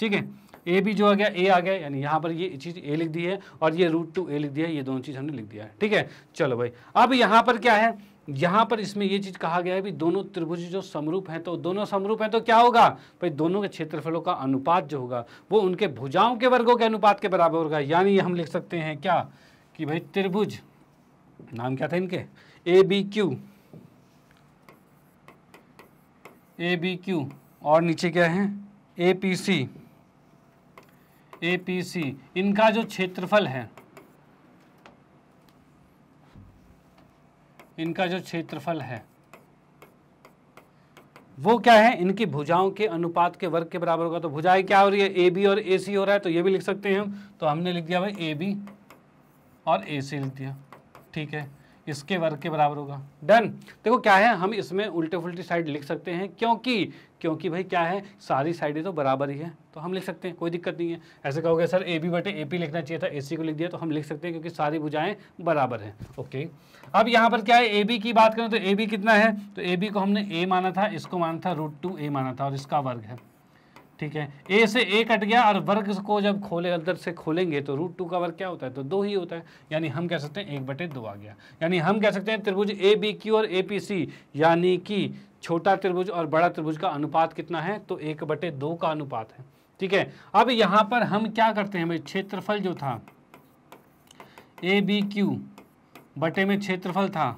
ठीक है ए भी जो आ गया ए आ गया यानी यहाँ पर ये चीज़ ए लिख दी है और ये रूट टू ए लिख दिया है ये दोनों चीज़ हमने लिख दिया है ठीक है चलो भाई अब यहाँ पर क्या है यहाँ पर इसमें ये चीज़ कहा गया है भी दोनों त्रिभुज जो समरूप हैं तो दोनों समरूप हैं तो क्या होगा भाई दोनों के क्षेत्रफलों का अनुपात जो होगा वो उनके भुजाओं के वर्गों के अनुपात के बराबर होगा यानी हम लिख सकते हैं क्या कि भाई त्रिभुज नाम क्या था इनके A B Q A B Q और नीचे क्या है A P C A P C इनका जो क्षेत्रफल है इनका जो क्षेत्रफल है वो क्या है इनकी भुजाओं के अनुपात के वर्ग के बराबर होगा तो भुजाएं क्या हो रही है ए बी और ए सी हो रहा है तो ये भी लिख सकते हैं हम तो हमने लिख दिया भाई ए बी और ए सी लिख दिया ठीक है इसके वर्ग के बराबर होगा डन देखो क्या है हम इसमें उल्टे फुलटी साइड लिख सकते हैं क्योंकि क्योंकि भाई क्या है सारी साइडें तो बराबर ही है तो हम लिख सकते हैं कोई दिक्कत नहीं है ऐसे कहोगे सर ए बी बटे ए पी लिखना चाहिए था ए सी को लिख दिया तो हम लिख सकते हैं क्योंकि सारी भुजाएं बराबर हैं ओके अब यहाँ पर क्या है ए बी की बात करें तो ए बी कितना है तो ए बी को हमने ए माना था इसको माना था रूट टू ए माना था और इसका वर्ग है ठीक है ए से ए कट गया और वर्ग को जब खोले अंदर से खोलेंगे तो रूट टू का वर्ग क्या होता है तो दो ही होता है यानी हम कह सकते हैं एक बटे दो आ गया यानी हम कह सकते हैं त्रिभुज ए बी क्यू और ए पी सी यानी कि छोटा त्रिभुज और बड़ा त्रिभुज का अनुपात कितना है तो एक बटे दो का अनुपात है ठीक है अब यहाँ पर हम क्या करते हैं भाई क्षेत्रफल जो था ए बी क्यू बटे में क्षेत्रफल था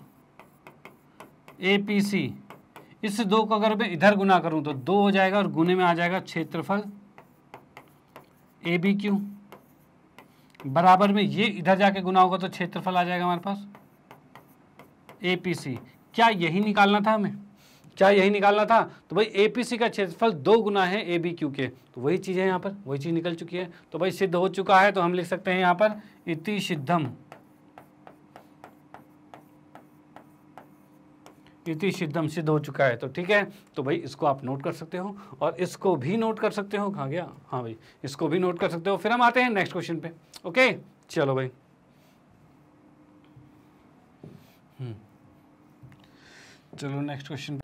ए पी सी इस दो को अगर मैं इधर गुना करूं तो दो हो जाएगा और गुने में आ जाएगा क्षेत्रफल ए बी क्यू बराबर में ये इधर जाके गुना होगा तो क्षेत्रफल आ जाएगा हमारे पास ए पी सी क्या यही निकालना था हमें क्या यही निकालना था तो भाई ए पी सी का क्षेत्रफल दो गुना है ए बी क्यू के तो वही चीज़ है यहाँ पर वही चीज़ निकल चुकी है तो भाई सिद्ध हो चुका है तो हम लिख सकते हैं यहाँ पर इति सिद्धम इति सिद्धम सिद्ध हो चुका है तो ठीक है तो भाई इसको आप नोट कर सकते हो और इसको भी नोट कर सकते हो कहाँ गया हाँ भाई इसको भी नोट कर सकते हो फिर हम आते हैं नेक्स्ट क्वेश्चन पे ओके चलो भाई हम्म। चलो नेक्स्ट क्वेश्चन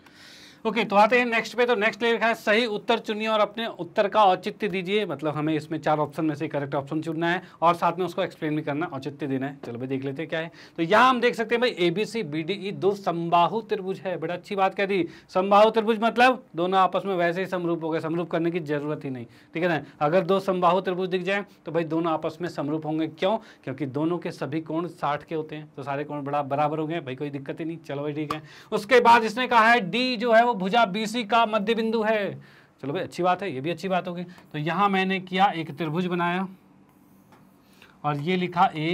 ओके तो आते हैं नेक्स्ट पे तो नेक्स्ट ले रखा है सही उत्तर चुनिए और अपने उत्तर का औचित्य दीजिए मतलब हमें इसमें चार ऑप्शन में से करेक्ट ऑप्शन चुनना है और साथ में उसको एक्सप्लेन भी करना औचित्य देना है चलो भाई देख लेते हैं क्या है तो यहाँ हम देख सकते हैं भाई A B C B D E दो समबाहु त्रिभुज है बड़ा अच्छी बात कह दी संभा त्रिभुज मतलब दोनों आपस में वैसे ही समरूप हो गए समरूप करने की जरूरत ही नहीं ठीक है ना अगर दो समबाहु त्रिभुज दिख जाए तो भाई दोनों आपस में समरूप होंगे क्यों क्योंकि दोनों के सभी कोण साठ के होते हैं तो सारे कोण बड़ा बराबर हो गए भाई कोई दिक्कत ही नहीं चलो भाई ठीक है उसके बाद इसने कहा है डी जो है वो भुजा बीसी का मध्य बिंदु है चलो भाई अच्छी बात है ये भी अच्छी बात होगी तो यहाँ मैंने किया एक त्रिभुज बनाया और ये लिखा ए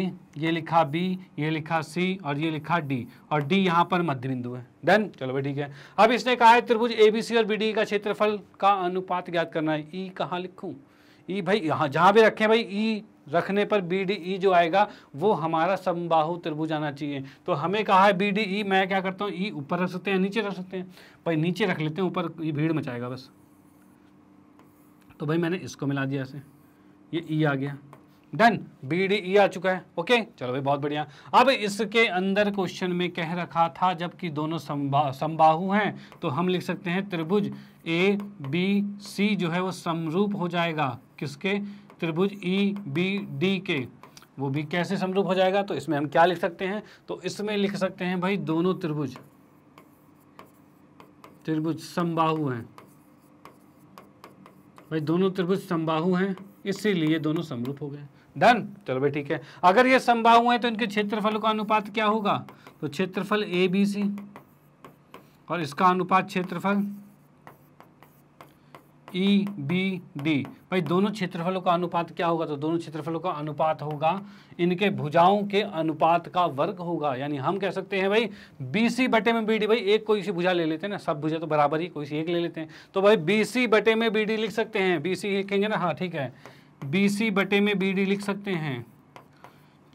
ये लिखा बी ये लिखा सी और ये लिखा डी और डी यहाँ पर मध्य बिंदु है डन चलो भाई ठीक है अब इसने कहा है त्रिभुज ए बी सी और बी डी का क्षेत्रफल का अनुपात ज्ञात करना है ई e कहाँ लिखूँ ई e भाई यहाँ जहाँ भी रखें भाई ई e रखने पर बी डी ई जो आएगा वो हमारा समबाहु त्रिभुज आना चाहिए तो हमें कहा है बी डी ई मैं क्या करता हूँ ई ऊपर रख सकते हैं नीचे रख सकते हैं भाई नीचे रख लेते हैं ऊपर ये भीड़ मचाएगा बस तो भाई मैंने इसको मिला दिया ऐसे ये ई आ गया डन बी डी ई आ चुका है ओके चलो भाई बहुत बढ़िया अब इसके अंदर क्वेश्चन में कह रखा था जबकि दोनों संबा, संबाहु हैं तो हम लिख सकते हैं त्रिभुज ए बी सी जो है वो समरूप हो जाएगा किसके त्रिभुज ई बी डी के वो भी कैसे समरूप हो जाएगा तो इसमें हम क्या लिख सकते हैं तो इसमें लिख सकते हैं भाई दोनों त्रिभुज त्रिभुज समबाहु हैं भाई दोनों त्रिभुज समबाहु हैं इसीलिए दोनों समरूप हो गए डन चलो भाई ठीक है अगर ये समबाहु हैं तो इनके क्षेत्रफल का अनुपात क्या होगा तो क्षेत्रफल ए बी सी और इसका अनुपात क्षेत्रफल ई बी डी भाई दोनों क्षेत्रफलों का अनुपात क्या होगा तो दोनों क्षेत्रफलों का अनुपात होगा इनके भुजाओं के अनुपात का वर्ग होगा यानी हम कह सकते हैं भाई बी सी बटे में बी डी भाई एक कोई सी भुजा ले लेते हैं ना सब भुजा तो बराबर ही कोई सी एक ले लेते हैं तो भाई बी सी बटे में बी डी लिख सकते हैं बी सी लिखेंगे ना हाँ ठीक है बी सी बटे में बी डी लिख सकते हैं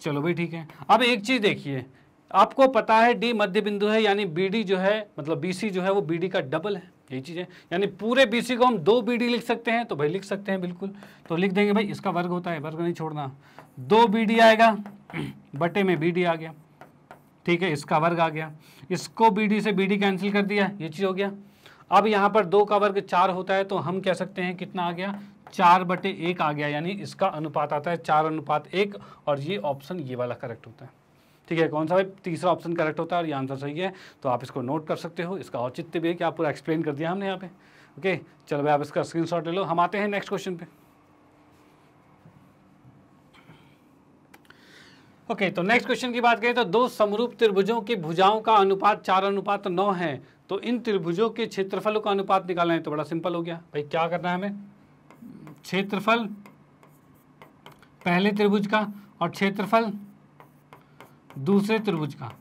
चलो भाई ठीक है अब एक चीज़ देखिए आपको पता है डी मध्य बिंदु है यानी बी डी जो है मतलब बी सी जो है वो बी डी का डबल है यही चीज़ है यानी पूरे बीसी को हम दो बीडी लिख सकते हैं तो भाई लिख सकते हैं बिल्कुल तो लिख देंगे भाई इसका वर्ग होता है वर्ग नहीं छोड़ना दो बीडी आएगा बटे में बीडी आ गया ठीक है इसका वर्ग आ गया इसको बीडी से बीडी कैंसिल कर दिया ये चीज़ हो गया अब यहाँ पर दो का वर्ग चार होता है तो हम कह सकते हैं कितना आ गया चार बटे एक आ गया यानी इसका अनुपात आता है चार अनुपात एक और ये ऑप्शन ये वाला करेक्ट होता है ठीक है कौन सा भाई तीसरा ऑप्शन करेक्ट होता है और ये आंसर सही है तो आप इसको नोट कर सकते हो इसका औचित्य भी है कि आप पूरा एक्सप्लेन कर दिया हमने यहाँ पे ओके चलो भाई आप इसका स्क्रीन ले लो हम आते हैं नेक्स्ट क्वेश्चन पे ओके okay, तो नेक्स्ट क्वेश्चन की बात करें तो दो समरूप त्रिभुजों के भुजाओं का अनुपात चार अनुपात नौ है तो इन त्रिभुजों के क्षेत्रफलों का अनुपात निकालना है तो बड़ा सिंपल हो गया भाई क्या करना है हमें क्षेत्रफल पहले त्रिभुज का और क्षेत्रफल दूसरे त्रिभुज का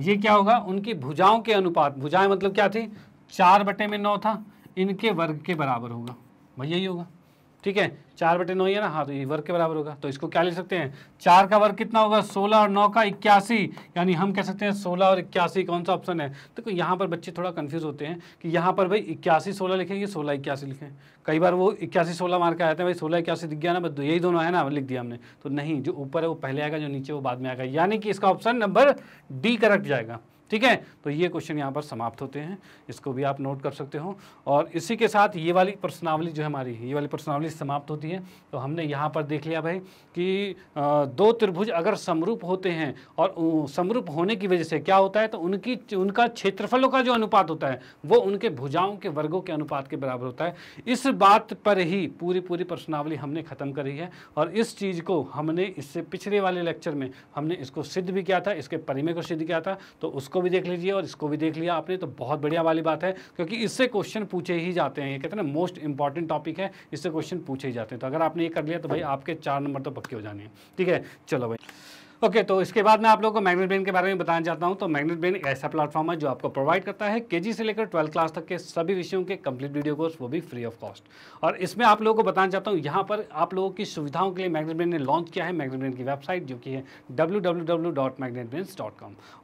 ये क्या होगा उनकी भुजाओं के अनुपात भुजाएं मतलब क्या थी चार बटे में नौ था इनके वर्ग के बराबर होगा वही यही होगा ठीक है चार बटे नौ ही है ना हाँ तो ये वर्ग के बराबर होगा तो इसको क्या ले सकते हैं चार का वर्ग कितना होगा सोलह और नौ का इक्यासी यानी हम कह सकते हैं सोलह और इक्यासी कौन सा ऑप्शन है देखो तो यहाँ पर बच्चे थोड़ा कन्फ्यूज होते हैं कि यहाँ पर भाई इक्यासी सोलह लिखेंगे सोलह इक्यासी लिखें कई बार वो इक्यासी सोलह मार्क आते हैं भाई सोलह इक्यासी दिख गया ना बस यही दोनों है ना लिख दिया हमने तो नहीं जो ऊपर है वो पहले आएगा जो नीचे वो बाद में आएगा यानी कि इसका ऑप्शन नंबर डी करेक्ट जाएगा ठीक है तो ये क्वेश्चन यहाँ पर समाप्त होते हैं इसको भी आप नोट कर सकते हो और इसी के साथ ये वाली प्रश्नावली जो हमारी ये वाली प्रश्नावली समाप्त होती है तो हमने यहाँ पर देख लिया भाई कि दो त्रिभुज अगर समरूप होते हैं और समरूप होने की वजह से क्या होता है तो उनकी उनका क्षेत्रफलों का जो अनुपात होता है वो उनके भुजाओं के वर्गों के अनुपात के बराबर होता है इस बात पर ही पूरी पूरी प्रश्नावली हमने ख़त्म करी है और इस चीज़ को हमने इससे पिछले वाले लेक्चर में हमने इसको सिद्ध भी किया था इसके परिमय को सिद्ध किया था तो उसको इसको भी देख लीजिए और इसको भी देख लिया आपने तो बहुत बढ़िया वाली बात है क्योंकि इससे क्वेश्चन पूछे ही जाते हैं कहते हैं ना मोस्ट इंपॉर्टेंट टॉपिक है इससे क्वेश्चन पूछे ही जाते हैं तो अगर आपने ये कर लिया तो भाई आपके चार नंबर तो पक्के हो जाने हैं ठीक है चलो भाई ओके तो इसके बाद मैं आप लोगों को मैग्नेट ब्रेन के बारे में बताना चाहता हूँ तो मैग्नेट ब्रेन ऐसा प्लेटफॉर्म है जो आपको प्रोवाइड करता है के से लेकर ट्वेल्थ क्लास तक के सभी विषयों के कंप्लीट वीडियो कोर्स वो भी फ्री ऑफ कॉस्ट और इसमें आप लोगों को बताना चाहता हूँ यहाँ पर आप लोगों की सुविधाओं के लिए मैग्नेट ब्रेन ने लॉन्च किया है मैग्नेट ब्रेन की वेबसाइट जो कि है डब्ल्यू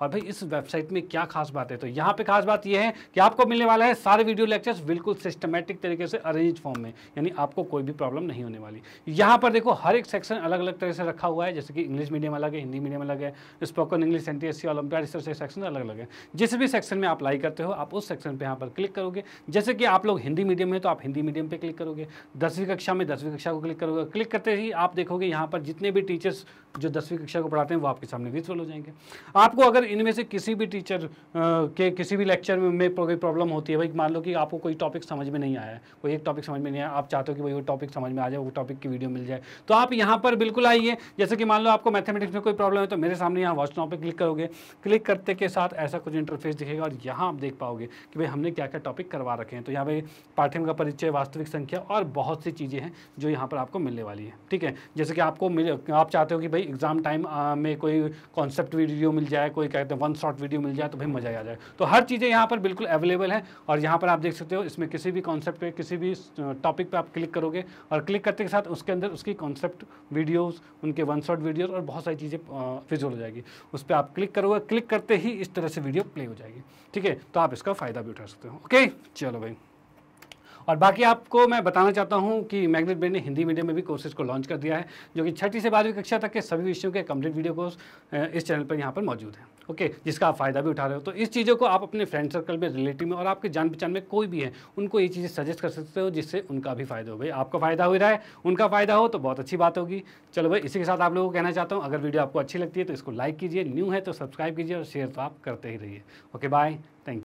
और भाई इस वेबसाइट में क्या खास बात है तो यहाँ पर खास बात यह है कि आपको मिलने वाला है सारे वीडियो लेक्चर्स बिल्कुल सिस्टमेटिक तरीके से अरेंज फॉर्म में यानी आपको कोई भी प्रॉब्लम नहीं होने वाली यहाँ पर देखो हर एक सेक्शन अलग अलग तरह से रखा हुआ है जैसे कि इंग्लिश मीडियम अलग है हिंदी मीडियम अलग है spoken English N T Olympiad से सेक्शन अलग अलग है जिस भी सेक्शन में अप्लाई करते हो आप उस सेक्शन पर यहाँ पर क्लिक करोगे जैसे कि आप लोग हिंदी मीडियम में तो आप हिंदी मीडियम पर क्लिक करोगे दसवीं कक्षा में दसवीं कक्षा को क्लिक करोगे क्लिक करते ही आप देखोगे यहाँ पर जितने भी टीचर्स जो दसवीं कक्षा को पढ़ाते हैं वो आपके सामने विजुअल हो जाएंगे आपको अगर इनमें से किसी भी टीचर के किसी भी लेक्चर में, में कोई प्रॉब्लम होती है भाई मान लो कि आपको कोई टॉपिक समझ में नहीं आया कोई एक टॉपिक समझ में नहीं आया आप चाहते हो कि भाई वो टॉपिक समझ में आ जाए वो टॉपिक की वीडियो मिल जाए तो आप यहाँ पर बिल्कुल आइए जैसे कि मान लो आपको मैथमेटिक्स में कोई प्रॉब्लम है तो मेरे सामने यहाँ वॉच टॉपिक पर क्लिक करोगे क्लिक करते के साथ ऐसा कुछ इंटरफेस दिखेगा और यहाँ आप देख पाओगे कि भाई हमने क्या क्या टॉपिक करवा रखे हैं तो यहाँ पर पाठ्यम का परिचय वास्तविक संख्या और बहुत सी चीज़ें हैं जो यहाँ पर आपको मिलने वाली है ठीक है जैसे कि आपको आप चाहते हो कि भाई एग्ज़ाम टाइम में कोई कॉन्सेप्ट वीडियो मिल जाए कोई कहते हैं वन शॉट वीडियो मिल जाए तो भाई मज़ा आ जाए तो हर चीज़ें यहाँ पर बिल्कुल अवेलेबल है और यहाँ पर आप देख सकते हो इसमें किसी भी कॉन्सेप्ट पे किसी भी टॉपिक पे आप क्लिक करोगे और क्लिक करते के साथ उसके अंदर उसकी कॉन्सेप्ट वीडियोज उनके वन शॉट वीडियोज और बहुत सारी चीज़ें विजुअल हो जाएगी उस पर आप क्लिक करोगे क्लिक करते ही इस तरह से वीडियो प्ले हो जाएगी ठीक है तो आप इसका फ़ायदा भी उठा सकते हो ओके चलो भाई और बाकी आपको मैं बताना चाहता हूँ कि मैग्नेट ब्रेन ने हिंदी मीडियम में भी कोर्सेज को लॉन्च कर दिया है जो कि छठी से बारहवीं कक्षा तक के सभी विषयों के कंप्लीट वीडियो कोर्स इस चैनल पर यहाँ पर मौजूद है ओके जिसका आप फायदा भी उठा रहे हो तो इस चीज़ों को आप अपने फ्रेंड सर्कल में रिलेटिव में और आपके जान पहचान में कोई भी है उनको ये चीज़ें सजेस्ट कर सकते हो जिससे उनका भी फायदा हो भाई आपका फायदा हो रहा है उनका फायदा हो तो बहुत अच्छी बात होगी चलो भाई इसी के साथ आप लोगों को कहना चाहता हूँ अगर वीडियो आपको अच्छी लगती है तो इसको लाइक कीजिए न्यू है तो सब्सक्राइब कीजिए और शेयर तो आप करते ही रहिए ओके बाय थैंक यू